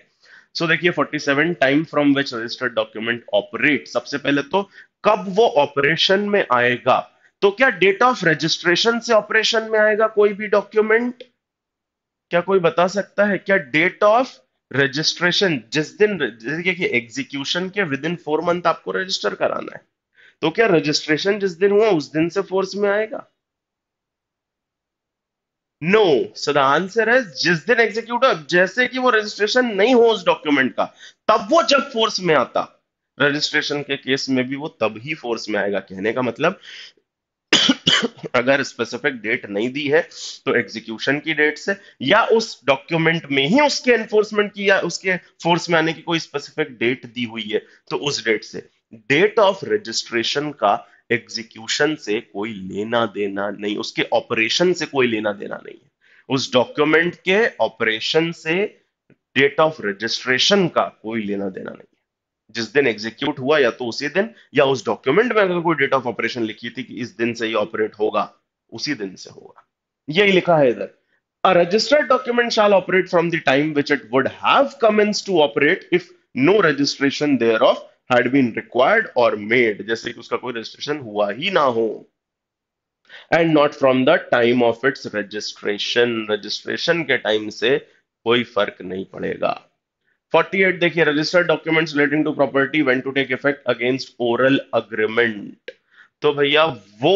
सो देखिए 47 time from which registered document operate सबसे पहले तो कब वो ऑपरेशन में आएगा तो क्या डेट ऑफ रजिस्ट्रेशन से ऑपरेशन में आएगा कोई भी डॉक्यूमेंट क्या कोई बता सकता है क्या डेट ऑफ रजिस्ट्रेशन जिस दिन कि एग्जीक्यूशन के विद इन फोर मंथ आपको रजिस्टर कराना है तो क्या रजिस्ट्रेशन जिस दिन हुआ उस दिन से फोर्स में आएगा नो सो द आंसर है जिस दिन एग्जीक्यूटिव जैसे कि वो रजिस्ट्रेशन नहीं हो उस डॉक्यूमेंट का तब वो जब फोर्स में आता रजिस्ट्रेशन के केस में भी वो तब ही फोर्स में आएगा कहने का मतलब अगर स्पेसिफिक डेट नहीं दी है तो एग्जीक्यूशन की डेट से या उस डॉक्यूमेंट में ही उसके एनफोर्समेंट की या उसके फोर्स में आने की कोई स्पेसिफिक डेट दी हुई है तो उस डेट से डेट ऑफ रजिस्ट्रेशन का एग्जीक्यूशन से कोई लेना देना नहीं उसके ऑपरेशन से कोई लेना देना नहीं है उस डॉक्यूमेंट के ऑपरेशन से डेट ऑफ रजिस्ट्रेशन का कोई लेना देना नहीं है जिस दिन एग्जीक्यूट हुआ या तो उसी दिन या उस डॉक्यूमेंट में अगर कोई डेट ऑफ ऑपरेशन लिखी थी कि इस दिन से ये ऑपरेट होगा उसी दिन से होगा यही लिखा है इधर registered document shall operate from the time which it would have commence to operate if no registration thereof had been required or made जैसे कि उसका कोई रजिस्ट्रेशन हुआ ही ना हो and not from the time of its registration registration के टाइम से कोई फर्क नहीं पड़ेगा 48 देखिए registered documents relating to property when to take effect against oral agreement तो भैया वो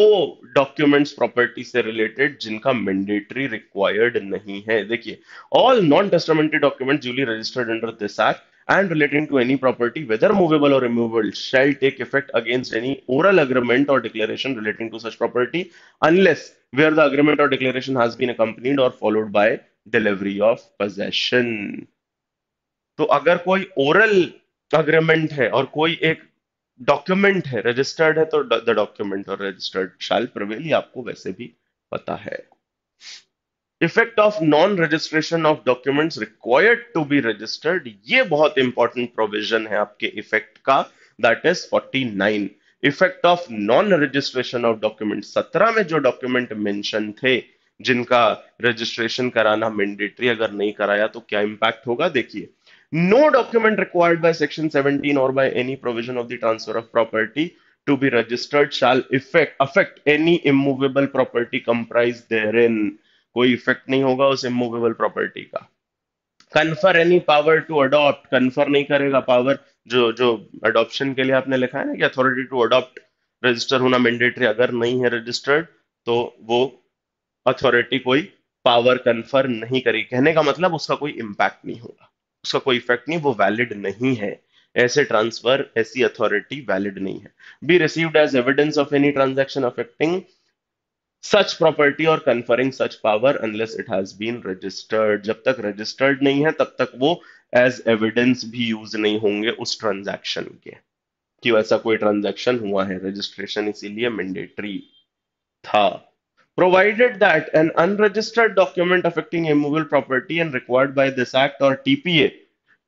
डॉक्यूमेंट्स प्रॉपर्टी से रिलेटेड जिनका मैंडेटरी रिक्वायर्ड नहीं है देखिए all non testamentary document duly registered under this act and relating to any property, whether movable or removable shall take effect against any oral agreement or declaration relating to such property, unless where the agreement or declaration has been accompanied or followed by delivery of possession. तो अगर कोई oral agreement है और कोई एक document है registered है तो द डॉक्यूमेंट और रजिस्टर्ड शाल प्रवेल आपको वैसे भी पता है effect of non registration of documents required to be registered ये बहुत इंपॉर्टेंट प्रोविजन है आपके इफेक्ट का that is 49 effect of non registration of document 17 में जो डॉक्यूमेंट मेंशन थे जिनका रजिस्ट्रेशन कराना मैंडेटरी अगर नहीं कराया तो क्या इंपैक्ट होगा देखिए no document required by section 17 or by any provision of the transfer of property to be registered registered effect affect any immovable property comprised therein कोई इफेक्ट नहीं होगा उस इमूवेबल प्रॉपर्टी का confer any power to adopt confer नहीं करेगा power जो जो adoption के लिए आपने लिखा है ना कि अथॉरिटी टू अडॉप्ट रजिस्टर होना मैंडेटरी अगर नहीं है रजिस्टर्ड तो वो अथॉरिटी कोई पावर कन्फर नहीं करेगी कहने का मतलब उसका कोई इम्पैक्ट नहीं होगा उसका कोई इफेक्ट नहीं वो वैलिड नहीं है ऐसे ट्रांसफर ऐसी अथॉरिटी वैलिड नहीं है be received as evidence of any transaction affecting such property or conferring such power unless it has been registered जब तक रजिस्टर्ड नहीं है तब तक वो एज एविडेंस भी यूज नहीं होंगे उस ट्रांजैक्शन के कि वैसा कोई ट्रांजैक्शन हुआ है रजिस्ट्रेशन इसीलिए मैंडेटरी था provided that an unregistered document affecting immovable property and required by this act or TPA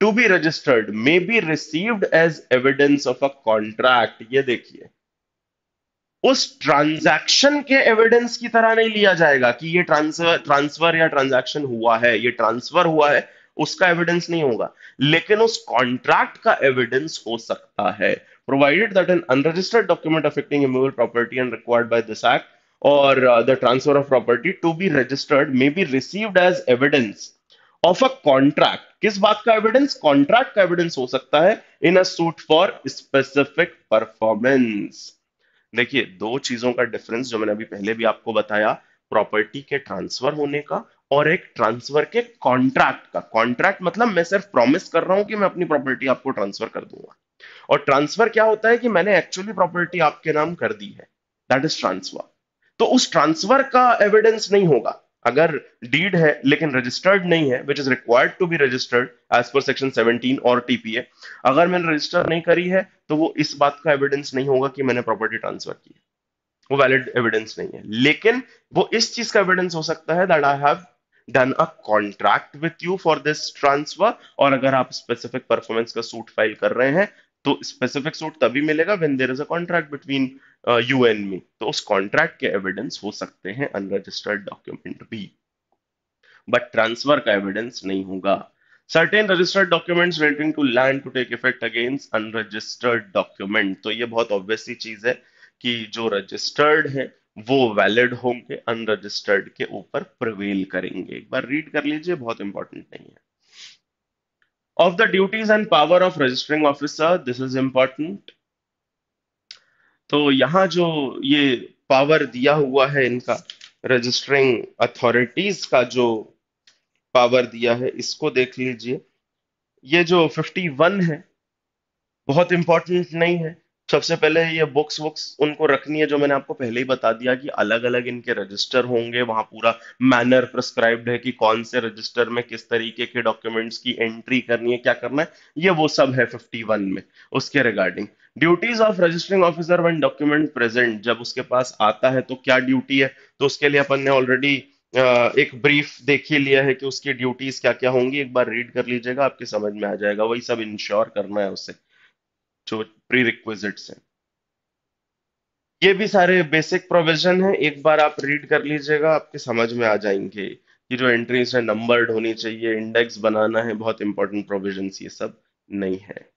to be registered may be received as evidence of a contract ये देखिए उस ट्रांजैक्शन के एविडेंस की तरह नहीं लिया जाएगा कि ये ट्रांसफर ट्रांसफर या ट्रांजैक्शन हुआ है ये ट्रांसफर हुआ है उसका एविडेंस नहीं होगा लेकिन उस कॉन्ट्रैक्ट का एविडेंस हो सकता है provided that an unregistered document affecting immovable property and required by this act or the transfer of property to be registered may be received as evidence of a contract किस बात का evidence contract का evidence हो सकता है in a suit for specific performance देखिए दो चीजों का डिफरेंस जो मैंने अभी पहले भी आपको बताया प्रॉपर्टी के ट्रांसफर होने का और एक ट्रांसफर के कॉन्ट्रैक्ट का कॉन्ट्रैक्ट मतलब मैं सिर्फ प्रॉमिस कर रहा हूं कि मैं अपनी प्रॉपर्टी आपको ट्रांसफर कर दूंगा और ट्रांसफर क्या होता है कि मैंने एक्चुअली प्रॉपर्टी आपके नाम कर दी है दैट इज ट्रांसफर तो उस ट्रांसफर का एविडेंस नहीं होगा अगर डीड है लेकिन रजिस्टर्ड नहीं है which is required to be registered as per section 17 or TPA अगर मैंने रजिस्टर नहीं करी है तो वो इस बात का एविडेंस नहीं होगा कि मैंने प्रॉपर्टी ट्रांसफर की है वो वैलिड एविडेंस नहीं है लेकिन वो इस चीज का एविडेंस हो सकता है that I have done a contract with you for this transfer और अगर आप स्पेसिफिक परफॉर्मेंस का सूट फाइल कर रहे हैं तो स्पेसिफिक सूट तभी मिलेगा when there is a contract between you and me तो उस कॉन्ट्रैक्ट के एविडेंस हो सकते हैं अनरजिस्टर्ड डॉक्यूमेंट भी बट ट्रांसफर का एविडेंस नहीं होगा certain registered documents relating to land to take effect against unregistered document तो ये बहुत ऑब्वियसली चीज है कि जो रजिस्टर्ड है वो वैलिड होंगे अनरजिस्टर्ड के ऊपर प्रवेल करेंगे एक बार रीड कर लीजिए बहुत इंपॉर्टेंट नहीं है of the duties and power of registering officer this is important तो यहाँ जो ये पावर दिया हुआ है इनका रजिस्टरिंग अथॉरिटीज का जो पावर दिया है इसको देख लीजिए ये जो 51 है बहुत इंपॉर्टेंट नहीं है सबसे पहले ये बुक्स वुक्स उनको रखनी है जो मैंने आपको पहले ही बता दिया कि अलग अलग इनके रजिस्टर होंगे वहां पूरा मैनर प्रिस्क्राइब्ड है कि कौन से रजिस्टर में किस तरीके के डॉक्यूमेंट्स की एंट्री करनी है क्या करना है ये वो सब है 51 में उसके regarding duties of registering officer when document present जब उसके पास आता है तो क्या ड्यूटी है तो उसके लिए अपन ने ऑलरेडी एक ब्रीफ देख ही लिया है कि उसकी ड्यूटीज क्या क्या होंगी एक बार रीड कर लीजिएगा आपके समझ में आ जाएगा वही सब इंश्योर करना है उससे जो प्रीरिक्विजिट्स हैं ये भी सारे बेसिक प्रोविजन है एक बार आप रीड कर लीजिएगा आपके समझ में आ जाएंगे कि जो एंट्रीज है नंबर्ड होनी चाहिए इंडेक्स बनाना है बहुत इंपॉर्टेंट प्रोविजन ये सब नहीं है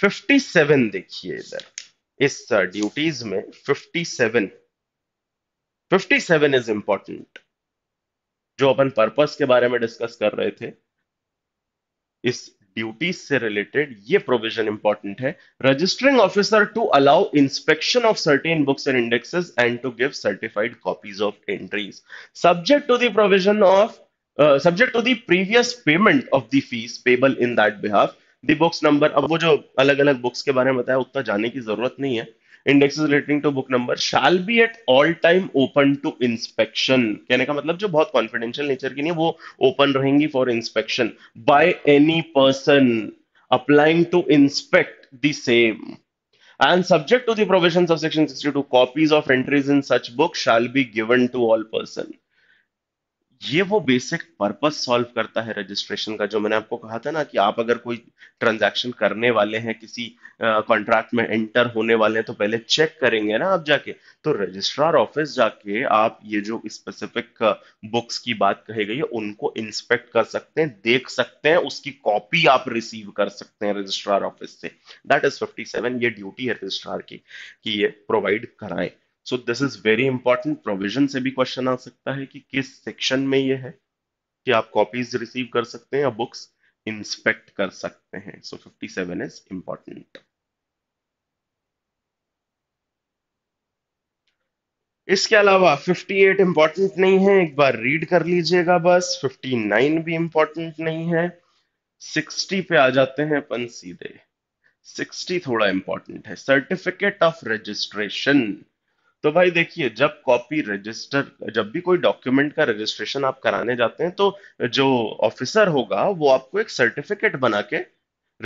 फिफ्टी सेवन देखिए इधर इस ड्यूटीज में fifty seven fifty seven is important जो अपन पर्पस के बारे में डिस्कस कर रहे थे इस ड्यूटी से रिलेटेड ये प्रोविजन इंपॉर्टेंट है registering officer to allow inspection of certain books and indexes and to give certified copies of entries subject to the provision of subject to the previous payment of the fees payable in that behalf the books number अब वो जो अलग अलग books के बारे में बताया उतना जाने की जरूरत नहीं है indexes relating to book number shall be at all time open to inspection कहने का मतलब जो बहुत कॉन्फिडेंशियल नेचर की नहीं वो ओपन रहेंगी for inspection by any person applying to inspect the same and subject to the provisions of section 62 copies of entries in such book shall be given to all person ये वो basic purpose solve करता है registration का जो मैंने आपको कहा था ना कि आप अगर कोई ट्रांजैक्शन करने वाले हैं किसी कॉन्ट्रैक्ट में एंटर होने वाले हैं तो पहले चेक करेंगे ना आप जाके तो रजिस्ट्रार ऑफिस जाके आप ये जो स्पेसिफिक बुक्स की बात कही गई है उनको इंस्पेक्ट कर सकते हैं देख सकते हैं उसकी कॉपी आप रिसीव कर सकते हैं रजिस्ट्रार ऑफिस से दैट इज फिफ्टी ये ड्यूटी है रजिस्ट्रार की कि ये प्रोवाइड कराएं so this is very important provision से भी क्वेश्चन आ सकता है कि किस सेक्शन में ये है कि आप कॉपीज रिसीव कर सकते हैं या बुक्स इंस्पेक्ट कर सकते हैं so fifty seven is important इसके अलावा 58 इंपॉर्टेंट नहीं है एक बार रीड कर लीजिएगा बस 59 भी इंपॉर्टेंट नहीं है 60 पे आ जाते हैं अपन सीधे 60 थोड़ा इंपॉर्टेंट है सर्टिफिकेट ऑफ रजिस्ट्रेशन तो भाई देखिए जब कॉपी रजिस्टर जब भी कोई डॉक्यूमेंट का रजिस्ट्रेशन आप कराने जाते हैं तो जो ऑफिसर होगा वो आपको एक सर्टिफिकेट बना के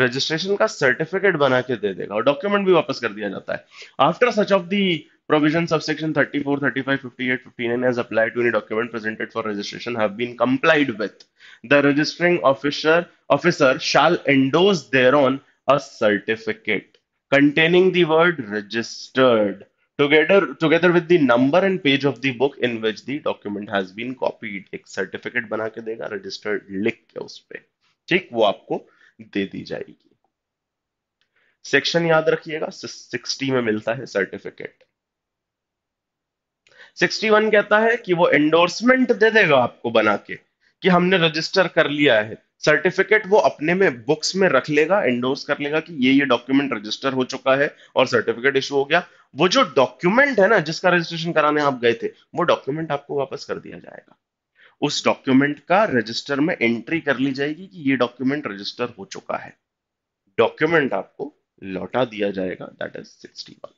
रजिस्ट्रेशन का सर्टिफिकेट बना के दे देगा और डॉक्यूमेंट भी वापस कर दिया जाता है after such of the provision of section 34 35 58 as applied to document presented for registration have been complied with the registering officer officer shall endorse thereon a certificate containing the word registered together together with the number and page of the book in which the document has been copied ek certificate bana ke dega registered लिख ke us pe ठीक wo aapko de di jayegi section yaad rakhiyega 60 mein milta hai certificate 61 कहता है कि वो endorsement दे देगा आपको बना के कि हमने रजिस्टर कर लिया है सर्टिफिकेट वो अपने में बुक्स में रख लेगा एंडोर्स कर लेगा कि ये ये डॉक्यूमेंट रजिस्टर हो चुका है और सर्टिफिकेट इशू हो गया वो जो डॉक्यूमेंट है ना जिसका रजिस्ट्रेशन कराने आप गए थे वो डॉक्यूमेंट आपको वापस कर दिया जाएगा उस डॉक्यूमेंट का रजिस्टर में एंट्री कर ली जाएगी कि ये डॉक्यूमेंट रजिस्टर हो चुका है डॉक्यूमेंट आपको लौटा दिया जाएगा that is sixty one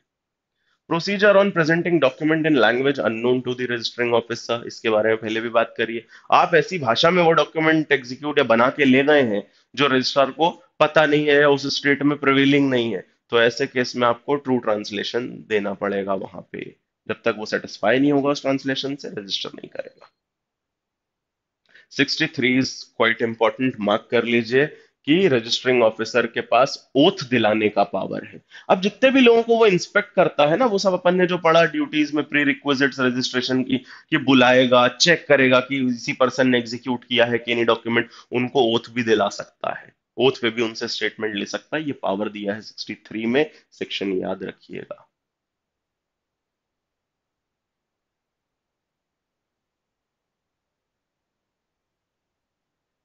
procedure on presenting document in language unknown to the registering officer इसके बारे में पहले भी बात करिए आप ऐसी भाषा में वो डॉक्यूमेंट एग्जीक्यूट या बना के ले गए हैं जो रजिस्ट्रार को पता नहीं है या उस स्टेट में प्रिवेलिंग नहीं है तो ऐसे केस में आपको ट्रू ट्रांसलेशन देना पड़ेगा वहां पे जब तक वो सेटिस्फाई नहीं होगा उस ट्रांसलेशन से रजिस्टर नहीं करेगा 63 इज क्वाइट इंपॉर्टेंट मार्क कर लीजिए कि रजिस्ट्रिंग ऑफिसर के पास ओथ दिलाने का पावर है अब जितने भी लोगों को वो इंस्पेक्ट करता है ना वो सब अपन ने जो पढ़ा ड्यूटीज में प्री रिक्वेजिट रजिस्ट्रेशन की कि बुलाएगा चेक करेगा कि इसी पर्सन ने एग्जीक्यूट किया है कि नहीं डॉक्यूमेंट उनको ओथ भी दिला सकता है ओथ पे भी उनसे स्टेटमेंट ले सकता है ये पावर दिया है सिक्सटी में सेक्शन याद रखिएगा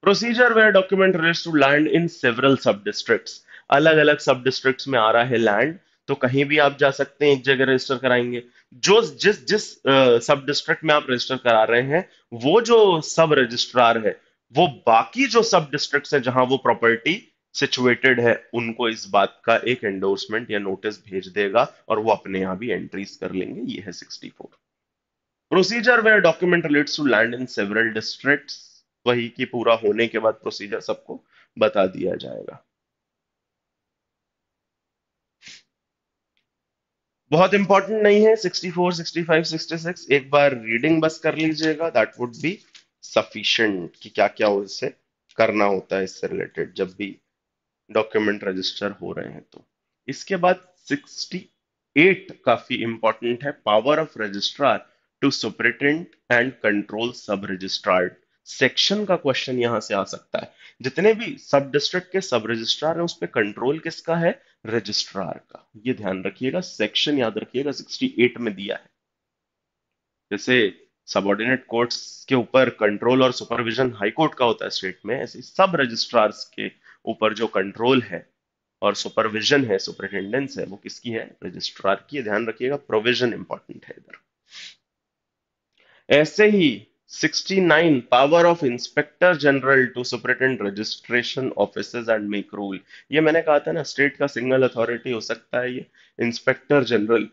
procedure where document relates to land in several sub districts अलग अलग सब डिस्ट्रिक्ट्स में आ रहा है लैंड तो कहीं भी आप जा सकते हैं एक जगह रजिस्टर कराएंगे जो जिस जिस सब डिस्ट्रिक्ट में आप रजिस्टर करा रहे हैं वो जो सब रजिस्ट्रार है वो बाकी जो सब डिस्ट्रिक्ट है जहां वो प्रॉपर्टी सिचुएटेड है उनको इस बात का एक एंडोर्समेंट या नोटिस भेज देगा और वो अपने यहां भी एंट्रीज कर लेंगे ये है 64 procedure where document relates to land in several districts वही की पूरा होने के बाद प्रोसीजर सबको बता दिया जाएगा बहुत इंपॉर्टेंट नहीं है 64, 65, 66 एक बार रीडिंग बस कर लीजिएगा दैट वुड बी सफिशिएंट कि क्या क्या उससे करना होता है इससे रिलेटेड जब भी डॉक्यूमेंट रजिस्टर हो रहे हैं तो इसके बाद 68 काफी इंपॉर्टेंट है power of registrar to superintend and control sub registrars section का क्वेश्चन यहां से आ सकता है जितने भी सब डिस्ट्रिक्ट के सब रजिस्ट्रार है उस पर कंट्रोल किसका है रजिस्ट्रार का ये ध्यान रखिएगा सेक्शन याद रखिएगा 68 में दिया है जैसे सबॉर्डिनेट कोर्ट्स के ऊपर कंट्रोल और सुपरविजन हाईकोर्ट का होता है स्टेट में ऐसे सब रजिस्ट्रार के ऊपर जो कंट्रोल है और सुपरविजन है सुपरिटेंडेंस है वो किसकी है रजिस्ट्रार की ध्यान रखिएगा प्रोविजन इंपॉर्टेंट है इधर ऐसे ही 69 power of inspector general to superintend registration officers and make rule ये मैंने कहा था ना स्टेट का सिंगल अथॉरिटी हो सकता है ये इंस्पेक्टर जनरल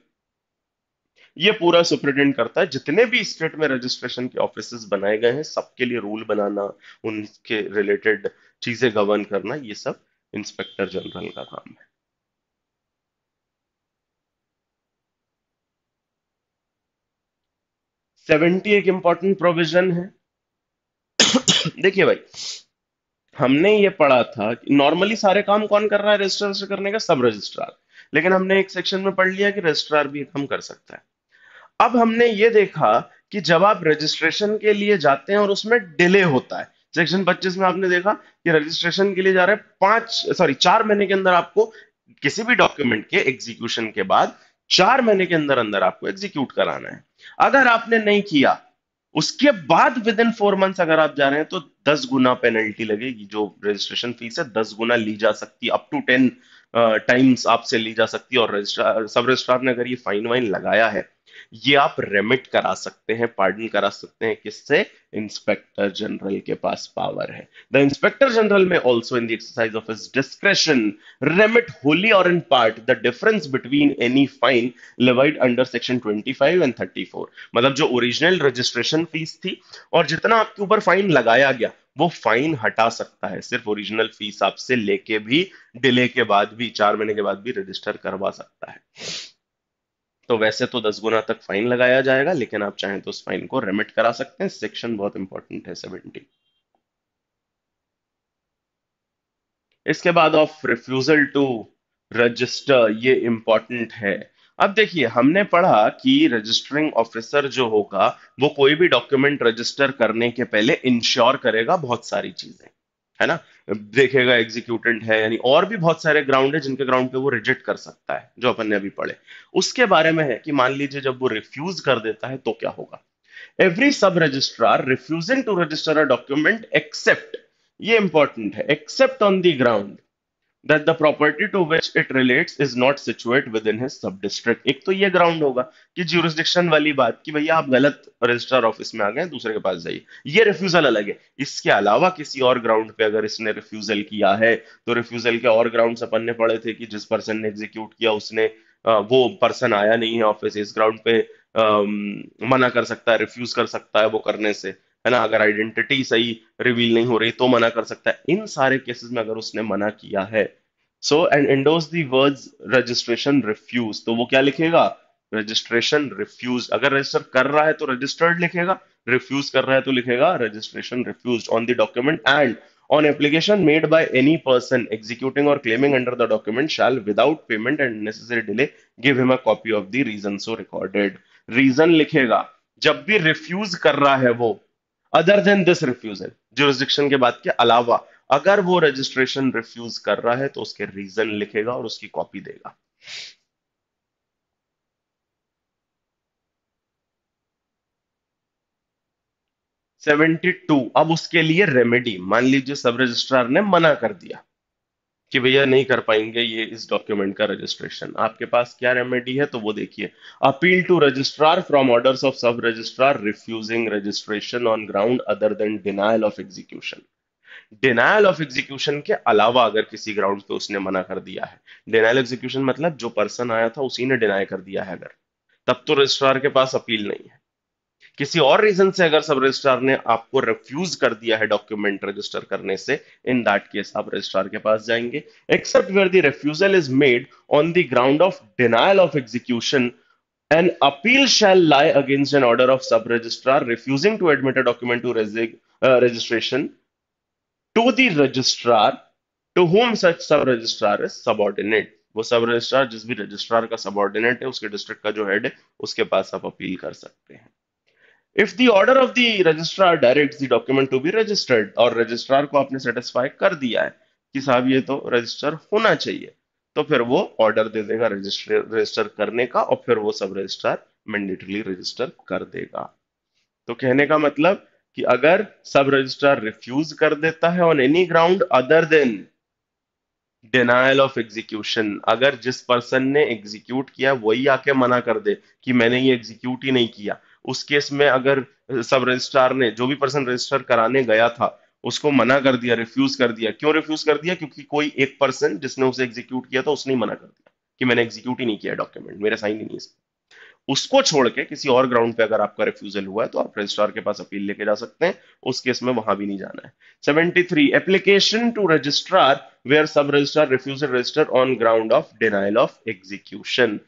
ये पूरा सुपरिटेंड करता है जितने भी स्टेट में रजिस्ट्रेशन के ऑफिस बनाए गए हैं सबके लिए रूल बनाना उनके रिलेटेड चीजें गवर्न करना ये सब इंस्पेक्टर जनरल का काम है सेवेंटी एक इंपॉर्टेंट प्रोविजन है *coughs* देखिए भाई हमने ये पढ़ा था कि नॉर्मली सारे काम कौन कर रहा है रजिस्ट्रार करने का सब रजिस्ट्रार लेकिन हमने एक सेक्शन में पढ़ लिया कि रजिस्ट्रार भी काम कर सकता है अब हमने ये देखा कि जब आप रजिस्ट्रेशन के लिए जाते हैं और उसमें डिले होता है सेक्शन 25 में आपने देखा कि रजिस्ट्रेशन के लिए जा रहे पांच सॉरी चार महीने के अंदर आपको किसी भी डॉक्यूमेंट के एग्जीक्यूशन के बाद चार महीने के अंदर अंदर आपको एग्जीक्यूट कराना है अगर आपने नहीं किया उसके बाद विद इन फोर मंथ्स अगर आप जा रहे हैं तो दस गुना पेनल्टी लगेगी जो रजिस्ट्रेशन फीस है दस गुना ली जा सकती है अप टू टेन टाइम्स आपसे ली जा सकती है और रजिस्ट्रार सब रजिस्ट्रार ने अगर ये फाइन वाइन लगाया है ये आप रेमिट करा सकते हैं पार्डन करा सकते हैं किससे इंस्पेक्टर जनरल के पास पावर है the inspector general may also in the exercise of his discretion remit wholly or in part the difference between any fine levied under section 25 and 34 मतलब जो ओरिजिनल रजिस्ट्रेशन फीस थी और जितना आपके ऊपर फाइन लगाया गया वो फाइन हटा सकता है सिर्फ ओरिजिनल फीस आपसे लेके भी डिले के बाद भी चार महीने के बाद भी रजिस्टर करवा सकता है तो वैसे तो दस गुना तक फाइन लगाया जाएगा लेकिन आप चाहें तो उस फाइन को रेमिट करा सकते हैं सेक्शन बहुत इंपॉर्टेंट है सेवेंटी इसके बाद ऑफ रिफ्यूजल टू रजिस्टर ये इंपॉर्टेंट है अब देखिए हमने पढ़ा कि रजिस्टरिंग ऑफिसर जो होगा वो कोई भी डॉक्यूमेंट रजिस्टर करने के पहले इंश्योर करेगा बहुत सारी चीजें है ना देखेगा एग्जीक्यूटेंट है यानी और भी बहुत सारे ग्राउंड है जिनके ग्राउंड पे वो रिजेक्ट कर सकता है जो अपन ने अभी पढ़े उसके बारे में है कि मान लीजिए जब वो रिफ्यूज कर देता है तो क्या होगा every sub registrar refusing to register a document except ये इंपॉर्टेंट है except on the ground that the property to which it relates is not situated within his subdistrict. एक तो ये ग्राउंड होगा कि ज्यूरिस्डिक्शन वाली बात कि भैया आप गलत रजिस्ट्रार ऑफिस में आ गए दूसरे के पास जाइए ये रिफ्यूजल अलग है इसके अलावा किसी और ग्राउंड पे अगर इसने रिफ्यूजल किया है तो रिफ्यूजल के और ग्राउंड पन्ने पड़े थे कि जिस पर्सन ने एग्जीक्यूट किया उसने वो पर्सन आया नहीं है ऑफिस इस ग्राउंड पे मना कर सकता है रिफ्यूज कर सकता है वो करने से है ना अगर आइडेंटिटी सही रिवील नहीं हो रही तो मना कर सकता है इन सारे केसेस में अगर उसने मना किया है so and endorse the words registration refused तो वो क्या लिखेगा रजिस्ट्रेशन रिफ्यूज अगर रजिस्टर कर रहा है तो रजिस्टर्ड लिखेगा रिफ्यूज कर रहा है तो लिखेगा registration refused on the document and on application made by any person executing और claiming under the document shall without payment and necessary delay give him a copy of the reason so recorded reason लिखेगा जब भी refuse कर रहा है वो other than this refusal jurisdiction के बाद के अलावा अगर वो रजिस्ट्रेशन रिफ्यूज कर रहा है तो उसके रीजन लिखेगा और उसकी कॉपी देगा सेवेंटी टू अब उसके लिए रेमेडी मान लीजिए सब रजिस्ट्रार ने मना कर दिया कि भैया नहीं कर पाएंगे ये इस डॉक्यूमेंट का रजिस्ट्रेशन आपके पास क्या रेमेडी है तो वो देखिए appeal to registrar from orders of sub registrar refusing registration on ground other than denial of execution denial of execution के अलावा अगर किसी ग्राउंड पे उसने मना कर दिया है डिनाइल एग्जीक्यूशन मतलब जो पर्सन आया था उसी ने डिनाई कर दिया है अगर तब तो रजिस्ट्रार के पास अपील नहीं है किसी और रीजन से अगर सब रजिस्ट्रार ने आपको रिफ्यूज कर दिया है डॉक्यूमेंट रजिस्टर करने से इन दैट केस आप रजिस्ट्रार के पास जाएंगे except where the refusal is made on the ground of denial of execution an appeal shall lie against an order of sub registrar refusing to admit a document to registration to registration registrar to whom such sub registrar is registrar is वो सब registrar जिस भी registrar का subordinate है उसके district का जो head है उसके पास आप अपील कर सकते हैं if the order of the registrar direct the document to be registered और रजिस्ट्रार को आपने सेटिस्फाई कर दिया है कि साहब ये तो रजिस्टर होना चाहिए तो फिर वो ऑर्डर दे देगा रजिस्टर रजिस्टर करने का और फिर वो सब रजिस्ट्रार मैंडेटरी रजिस्टर कर देगा तो कहने का मतलब कि अगर सब रजिस्ट्रार रिफ्यूज कर देता है on any ground other than denial of execution अगर जिस पर्सन ने एग्जीक्यूट किया वही आके मना कर दे कि मैंने ये एग्जीक्यूट ही नहीं किया उस केस में अगर सब रजिस्ट्रार ने जो भी पर्सन रजिस्टर कराने गया था उसको मना कर दिया रिफ्यूज कर दिया क्यों रिफ्यूज कर दिया क्योंकि कोई एक पर्सन जिसने उसे एग्जीक्यूट किया था उसने मना कर दिया कि मैंने एग्जीक्यूट ही नहीं किया डॉक्यूमेंट मेरा साइन ही नहीं है उसको छोड़ के किसी और ग्राउंड पे अगर आपका रिफ्यूजल हुआ है तो आप रजिस्ट्रार के पास अपील लेके जा सकते हैं उस केस में वहां भी नहीं जाना है 73 application to registrar where sub registrar refusal register on ground of denial of execution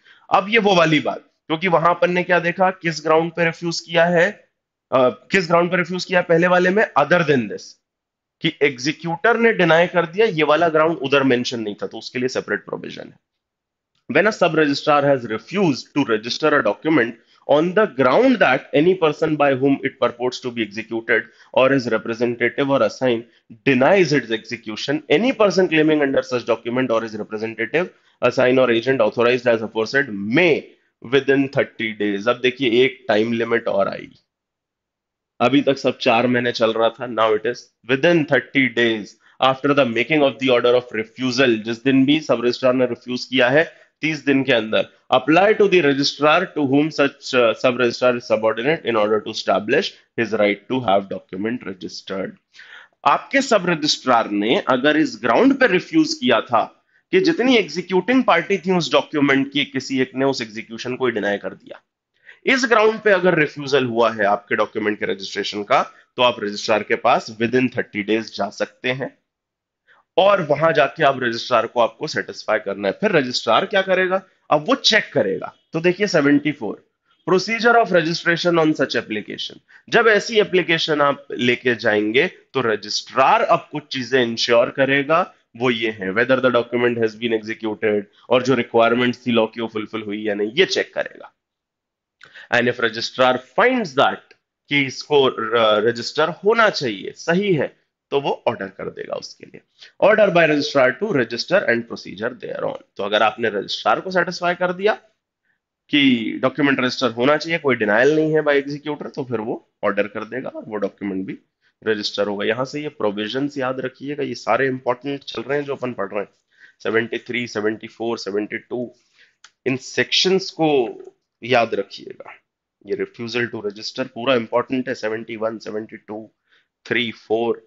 अब ये वो वाली बात क्योंकि वहां अपन ने क्या देखा किस ग्राउंड पर रिफ्यूज किया है आ, किस ग्राउंड पर रिफ्यूज किया पहले वाले में अदर देन दिस कि एग्जीक्यूटर ने डिनाई कर दिया ये वाला ग्राउंड उधर मेंशन नहीं था तो उसके लिए सेपरेट प्रोविजन है when a sub registrar has refuse to register a document on the ground that any person by whom it purports to be executed or his representative और assign denies its execution any person claiming under such document or his representative assign or agent authorise as aforesaid may within thirty days अब देखिए एक time limit और आई अभी तक सब चार महीने चल रहा था now it is within thirty days after the making of the order of refusal जिस दिन भी सब रजिस्ट्रार ने रिफ्यूज किया है तीस दिन के अंदर apply to the registrar to whom such sub registrar subordinate in order to establish his right to have document registered आपके सब रजिस्ट्रार ने अगर इस ग्राउंड पे रिफ्यूज किया था कि जितनी एग्जीक्यूटिंग पार्टी थी उस डॉक्यूमेंट की किसी एक ने उस एग्जीक्यूशन को डिनाई कर दिया इस ग्राउंड पे अगर रिफ्यूजल हुआ है आपके डॉक्यूमेंट के रजिस्ट्रेशन का तो आप रजिस्ट्रार के पास विद इन थर्टी डेज जा सकते हैं और वहां जाके आप रजिस्ट्रार को आपको सेटिस्फाई करना है फिर रजिस्ट्रार क्या करेगा अब वो चेक करेगा तो देखिए 74 procedure of registration on such application जब ऐसी एप्लीकेशन आप लेके जाएंगे तो रजिस्ट्रार अब कुछ चीजें इंश्योर करेगा वो ये है whether the document has been executed और जो रिक्वायरमेंट थी लॉ की वो फुलफिल हुई या नहीं ये चेक करेगा and if registrar find that कि इसको रजिस्टर होना चाहिए सही है तो वो ऑर्डर कर देगा उसके लिए order by registrar to register and procedure thereon तो अगर आपने रजिस्ट्रार को सेटिस्फाई कर दिया कि डॉक्यूमेंट रजिस्टर होना चाहिए कोई डिनाइल नहीं है बाय एग्जीक्यूटर तो फिर वो ऑर्डर कर देगा और वो डॉक्यूमेंट भी रजिस्टर होगा यहाँ से ये प्रोविजन याद रखिएगा ये सारे इंपॉर्टेंट चल रहे हैं जो अपन पढ़ रहे हैं 73, 74, 72 इन सेक्शंस को याद रखिएगा ये रिफ्यूजल टू रजिस्टर पूरा इंपॉर्टेंट है 71, 72, 3, 4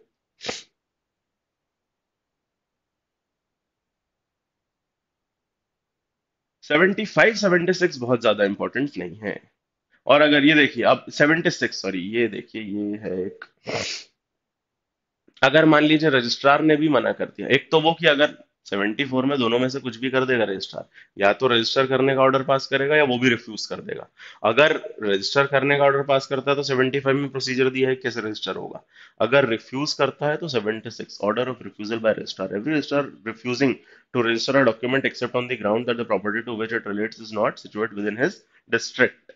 75, 76 बहुत ज्यादा इंपॉर्टेंट नहीं है और अगर ये देखिए अब 76 सॉरी ये देखिए ये है एक अगर मान लीजिए रजिस्ट्रार ने भी मना कर दिया एक तो वो कि अगर 74 में दोनों में से कुछ भी कर देगा रजिस्ट्रार या तो रजिस्टर करने का ऑर्डर पास करेगा या वो भी रिफ्यूज कर देगा अगर रजिस्टर करने का ऑर्डर पास करता है तो 75 में प्रोसीजर दिया है कैसे रजिस्टर होगा अगर रिफ्यूज करता है तो 76 order of refusal by registrar every register refusing to register a document except on the ground that the property to which it relates is not situate within his हिज डिस्ट्रिक्ट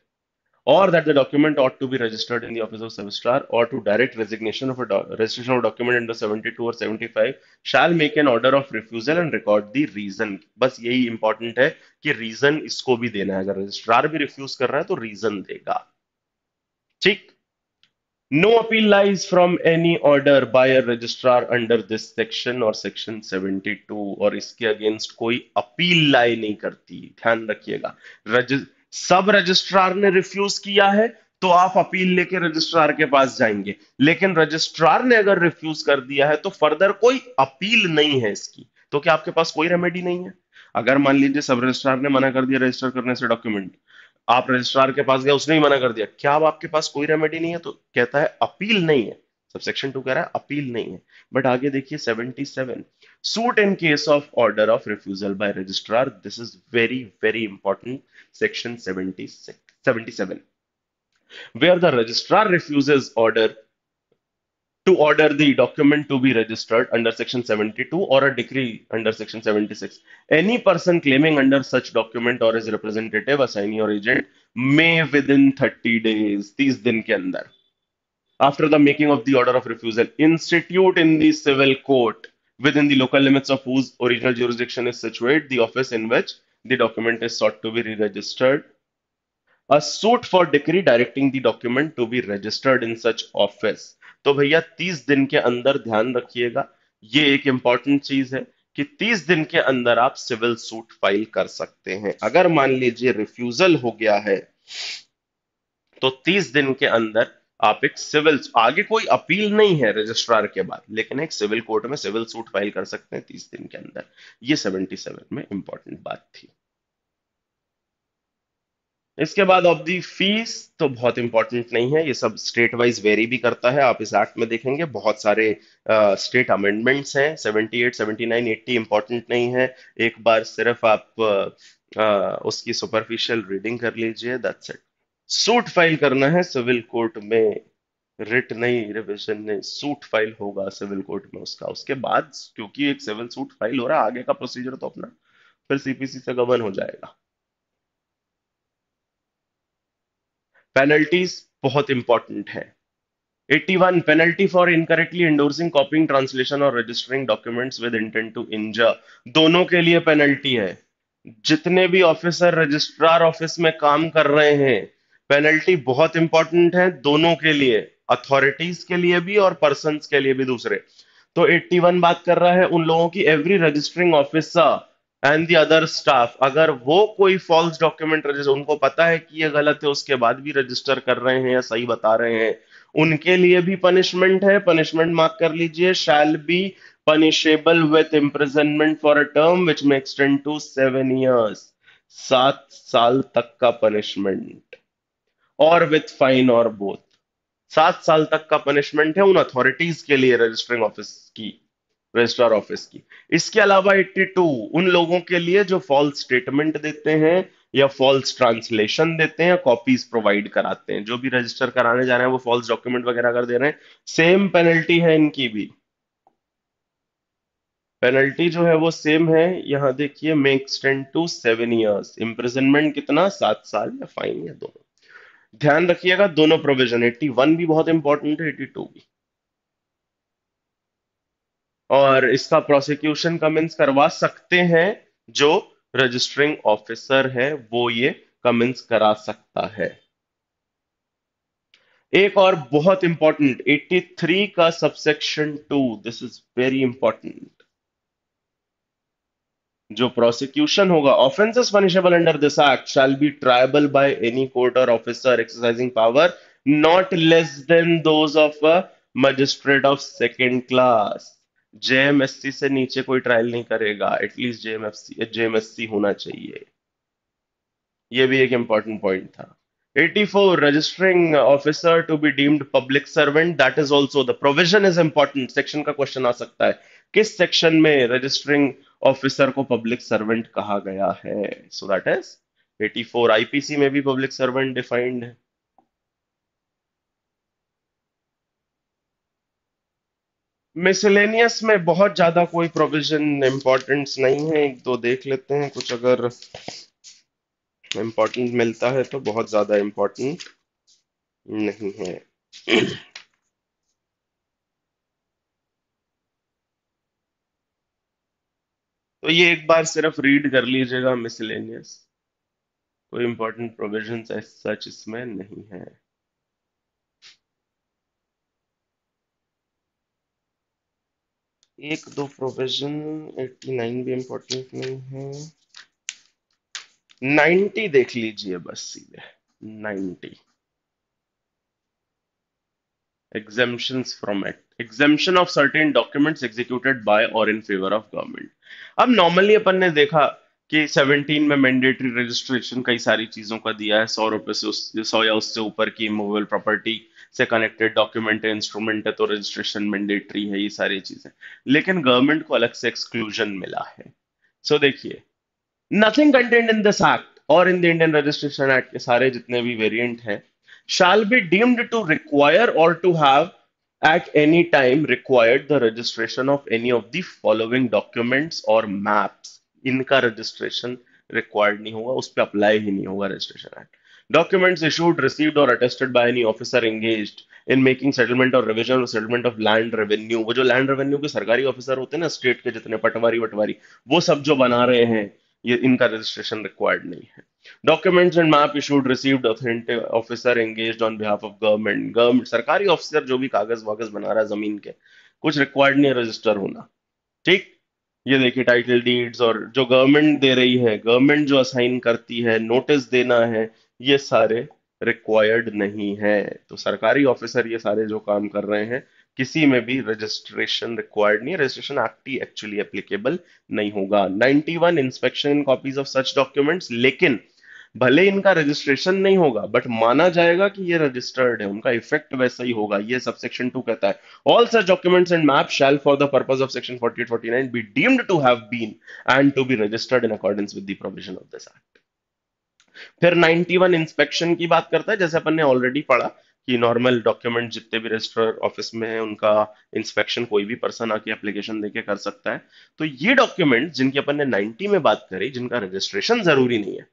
or that the document ought to be registered in the office of registrar or to direct resignation of a registration of a document under 72 or 75 shall make an order of refusal and record the reason bas yahi important hai ki reason isko bhi dena hai agar registrar bhi refuse kar raha hai to reason dega ठीक no appeal lies from any order by a registrar under this section or section 72 और इसके against कोई appeal lie नहीं करती ध्यान रखिएगा register सब registrar ने रिफ्यूज किया है तो आप अपील लेके रजिस्ट्रार के पास जाएंगे लेकिन रजिस्ट्रार ने अगर रिफ्यूज कर दिया है तो फर्दर कोई अपील नहीं है इसकी तो क्या आपके पास कोई रेमेडी नहीं है अगर मान लीजिए सब रजिस्ट्रार ने मना कर दिया रजिस्टर करने से डॉक्यूमेंट आप रजिस्ट्रार के पास गए उसने ही मना कर दिया क्या अब आपके पास कोई रेमेडी नहीं है तो कहता है अपील नहीं है सबसेक्शन टू कह रहा है अपील नहीं है बट आगे देखिए seventy seven Suit in case of order of refusal by registrar. This is very, very important. Section 76, 77. Where the registrar refuses order to order the document to be registered under section 72 or a decree under section 76 any person claiming under such document or his representative assignee or agent may within 30 days these din ke andar after the making of the order of refusal institute in the civil court within the local limits of whose original jurisdiction is situated the office in which the document is sought to be re-registered a suit for decree directing the document to be registered in such office तो भैया 30 दिन के अंदर ध्यान रखिएगा ये एक important चीज है कि 30 दिन के अंदर आप सिविल सूट फाइल कर सकते हैं अगर मान लीजिए रिफ्यूजल हो गया है तो 30 दिन के अंदर आप एक सिविल आगे कोई अपील नहीं है रजिस्ट्रार के बाद लेकिन एक सिविल कोर्ट में सिविल सूट फाइल कर सकते हैं तीस दिन के अंदर ये सेवन में इंपॉर्टेंट बात थी इसके बाद ऑफ दी फीस तो बहुत इंपॉर्टेंट नहीं है ये सब स्टेट वाइज वेरी भी करता है आप इस एक्ट में देखेंगे बहुत सारे स्टेट अमेंडमेंट्स हैं 78, 79, 80 इंपॉर्टेंट नहीं है एक बार सिर्फ आप uh, uh, उसकी सुपरफिशियल रीडिंग कर लीजिए दैट्स इट सूट फाइल करना है सिविल कोर्ट में रिट नहीं रिविजन नहीं सूट फाइल होगा सिविल कोर्ट में उसका उसके बाद क्योंकि एक सिविल सूट फाइल हो रहा है आगे का प्रोसीजर तो अपना फिर सीपीसी से गवर्न हो जाएगा पेनल्टीज बहुत इंपॉर्टेंट है 81 penalty for incorrectly endorsing copying translation और registering documents with intent to injure दोनों के लिए पेनल्टी है जितने भी ऑफिसर रजिस्ट्रार ऑफिस में काम कर रहे हैं पेनल्टी बहुत इंपॉर्टेंट है दोनों के लिए अथॉरिटीज के लिए भी और पर्सन के लिए भी दूसरे तो 81 बात कर रहा है उन लोगों की every registering officer and the other staff अगर वो कोई फॉल्स डॉक्यूमेंट रजिस्टर उनको पता है कि ये गलत है उसके बाद भी रजिस्टर कर रहे हैं या सही बता रहे हैं उनके लिए भी पनिशमेंट है पनिशमेंट मार्क कर लीजिए shall be punishable with imprisonment for a term which may extend to seven years सात साल तक का पनिशमेंट और विथ फाइन और बोथ सात साल तक का पनिशमेंट है उन अथॉरिटीज के लिए रजिस्टरिंग ऑफिस की रजिस्ट्रार ऑफिस की इसके अलावा 82 उन लोगों के लिए जो फॉल्स स्टेटमेंट देते हैं या फॉल्स ट्रांसलेशन देते हैं कॉपीज प्रोवाइड कराते हैं जो भी रजिस्टर कराने जा रहे हैं वो फॉल्स डॉक्यूमेंट वगैरह कर दे रहे हैं सेम पेनल्टी है इनकी भी पेनल्टी जो है वो सेम है यहां देखिए may extend to seven years imprisonment कितना सात साल या फाइन या दोनों ध्यान रखिएगा दोनों प्रोविजन 81 भी बहुत इंपॉर्टेंट है 82 भी और इसका प्रोसिक्यूशन कमेंस करवा सकते हैं जो रजिस्ट्रिंग ऑफिसर है वो ये कमेंस करा सकता है एक और बहुत इंपॉर्टेंट 83 का subsection two this is very important जो प्रोसिक्यूशन होगा offences punishable under this act shall be triable by any court और officer exercising power not less than those of magistrate of second class JMSC से नीचे कोई trial नहीं करेगा at least JMFC जेएमएससी होना चाहिए यह भी एक इंपॉर्टेंट पॉइंट था 84 registering officer to be deemed public servant that is also the provision is important section का क्वेश्चन आ सकता है किस सेक्शन में रजिस्ट्रिंग registering... ऑफिसर को पब्लिक सर्वेंट कहा गया है so that is 84 four IPC में भी पब्लिक सर्वेंट डिफाइंड है मिसलेनियस में बहुत ज्यादा कोई प्रोविजन इंपॉर्टेंट नहीं है एक दो देख लेते हैं कुछ अगर इंपॉर्टेंट मिलता है तो बहुत ज्यादा इंपॉर्टेंट नहीं है तो ये एक बार सिर्फ रीड कर लीजिएगा मिसलेनियस कोई इंपॉर्टेंट प्रोविजन सच इसमें नहीं है एक दो प्रोविजन एट्टी नाइन भी इंपॉर्टेंट नहीं है 90 देख लीजिए बस सीधे 90 exemptions from act exemption of certain documents executed by और इन फेवर ऑफ गवर्नमेंट अब नॉर्मली अपन ने देखा कि 17 में मैंडेटरी रजिस्ट्रेशन कई सारी चीजों का दिया है सौ रुपए से सौ या उससे ऊपर की मूवेबल प्रॉपर्टी से कनेक्टेड डॉक्यूमेंट है इंस्ट्रूमेंट है तो रजिस्ट्रेशन मैंडेटरी है ये सारी चीजें लेकिन गवर्नमेंट को अलग से एक्सक्लूजन मिला है सो so, देखिए nothing contained in this act और in the Indian registration act के सारे जितने भी वेरियंट है shall be deemed to require और to have at any time required the registration of any of the following documents or maps इनका registration required नहीं होगा उस पर apply ही नहीं होगा registration act documents issued received or attested by any officer engaged in making settlement or revision or settlement of land revenue वो जो land revenue के सरकारी officer होते हैं ना state के जितने पटवारी वटवारी वो सब जो बना रहे हैं ये इनका रजिस्ट्रेशन रिक्वायर्ड नहीं है documents and map issued received authentic officer engage on behalf of government government सरकारी ऑफिसर जो भी कागज वागज बना रहा है जमीन के कुछ रिक्वायर्ड नहीं रजिस्टर होना ठीक ये देखिए टाइटल डीड्स और जो गवर्नमेंट दे रही है गवर्नमेंट जो असाइन करती है नोटिस देना है ये सारे रिक्वायर्ड नहीं है तो सरकारी ऑफिसर ये सारे जो काम कर रहे हैं किसी में भी रजिस्ट्रेशन रिक्वायर्ड नहीं है रजिस्ट्रेशन एक्ट ही एक्चुअली एप्लीकेबल नहीं होगा 91 one inspection in copies of such documents लेकिन भले इनका रजिस्ट्रेशन नहीं होगा बट माना जाएगा कि ये रजिस्टर्ड है उनका इफेक्ट वैसा ही होगा ये सब सेक्शन टू कहता है all such documents and map shall for the purpose of section forty forty nine be deemed to have been and to be registered in accordance with the provision of this act फिर 91 inspection की बात करता है जैसे अपन ने already पढ़ा कि normal document जितने भी रजिस्टर ऑफिस में है उनका इंस्पेक्शन कोई भी पर्सन आके एप्लीकेशन देके कर सकता है तो ये डॉक्यूमेंट जिनकी अपन ने 90 में बात करी जिनका रजिस्ट्रेशन जरूरी नहीं है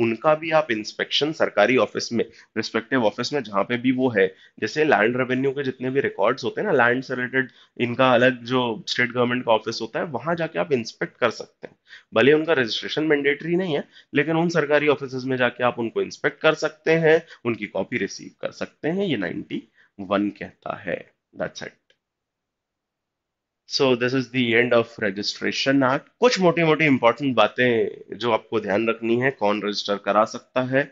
उनका भी आप इंस्पेक्शन सरकारी ऑफिस में रिस्पेक्टिव ऑफिस में जहां पे भी वो है जैसे लैंड रेवेन्यू के जितने भी रिकॉर्ड्स होते हैं ना लैंड से रिलेटेड इनका अलग जो स्टेट गवर्नमेंट का ऑफिस होता है वहां जाके आप इंस्पेक्ट कर सकते हैं भले उनका रजिस्ट्रेशन मैंडेटरी नहीं है लेकिन उन सरकारी ऑफिस में जाके आप उनको इंस्पेक्ट कर सकते हैं उनकी कॉपी रिसीव कर सकते हैं ये नाइनटी वन कहता है that's it so this is the end of registration act कुछ मोटी मोटी इंपॉर्टेंट बातें जो आपको ध्यान रखनी है कौन रजिस्टर करा सकता है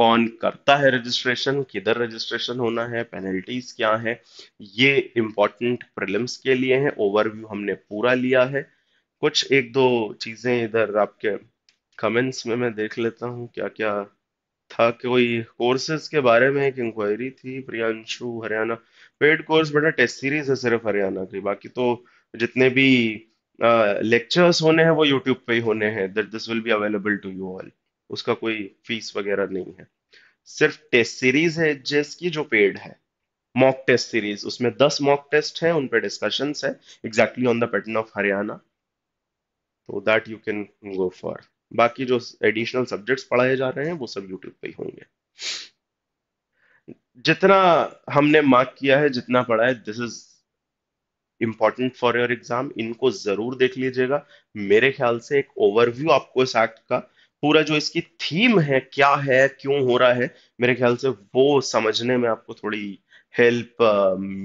कौन करता है रजिस्ट्रेशन किधर रजिस्ट्रेशन होना है पेनल्टीज क्या है ये इंपॉर्टेंट प्रिलिम्स के लिए है ओवरव्यू हमने पूरा लिया है कुछ एक दो चीजें इधर आपके कमेंट्स में मैं देख लेता हूँ क्या क्या था कोई कोर्सेज के बारे में एक इंक्वायरी थी प्रियांशु हरियाणा पेड कोर्स बेटा टेस्ट सीरीज है सिर्फ हरियाणा की बाकी तो जितने भी लेक्चर्स uh, होने हैं वो यूट्यूब पे ही होने हैं that this will be available to you all उसका कोई फीस वगैरह नहीं है सिर्फ टेस्ट सीरीज है जेस की जो पेड है मॉक टेस्ट सीरीज उसमें दस मॉक टेस्ट है उन पर डिस्कशंस है exactly on the pattern of Haryana तो that you can go for बाकी जो एडिशनल सब्जेक्ट्स पढ़ाए जा रहे हैं वो सब यूट्यूब पे ही होंगे जितना हमने मार्क किया है जितना पढ़ा है this is important for your exam इनको जरूर देख लीजिएगा मेरे ख्याल से एक ओवरव्यू आपको इस एक्ट का पूरा जो इसकी थीम है क्या है क्यों हो रहा है मेरे ख्याल से वो समझने में आपको थोड़ी हेल्प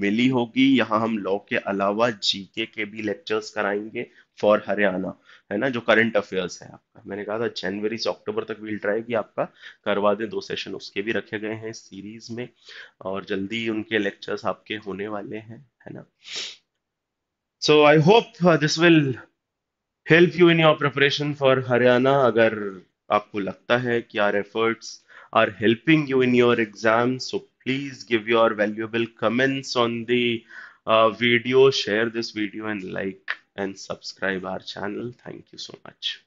मिली होगी यहाँ हम लॉ के अलावा जीके के भी लेक्चर्स कराएंगे फॉर हरियाणा है ना जो करंट अफेयर्स है आपका मैंने कहा था जनवरी से अक्टूबर तक वील ट्राई की आपका करवा दें दो सेशन उसके भी रखे गए हैं सीरीज में और जल्दी उनके लेक्चर्स आपके होने वाले हैं है ना So I hope uh, this will help you in your preparation for Haryana. Agar आपको लगता our efforts are helping you in your exam, so please give your valuable comments on the uh, video, share this video and like and subscribe our channel. Thank you so much.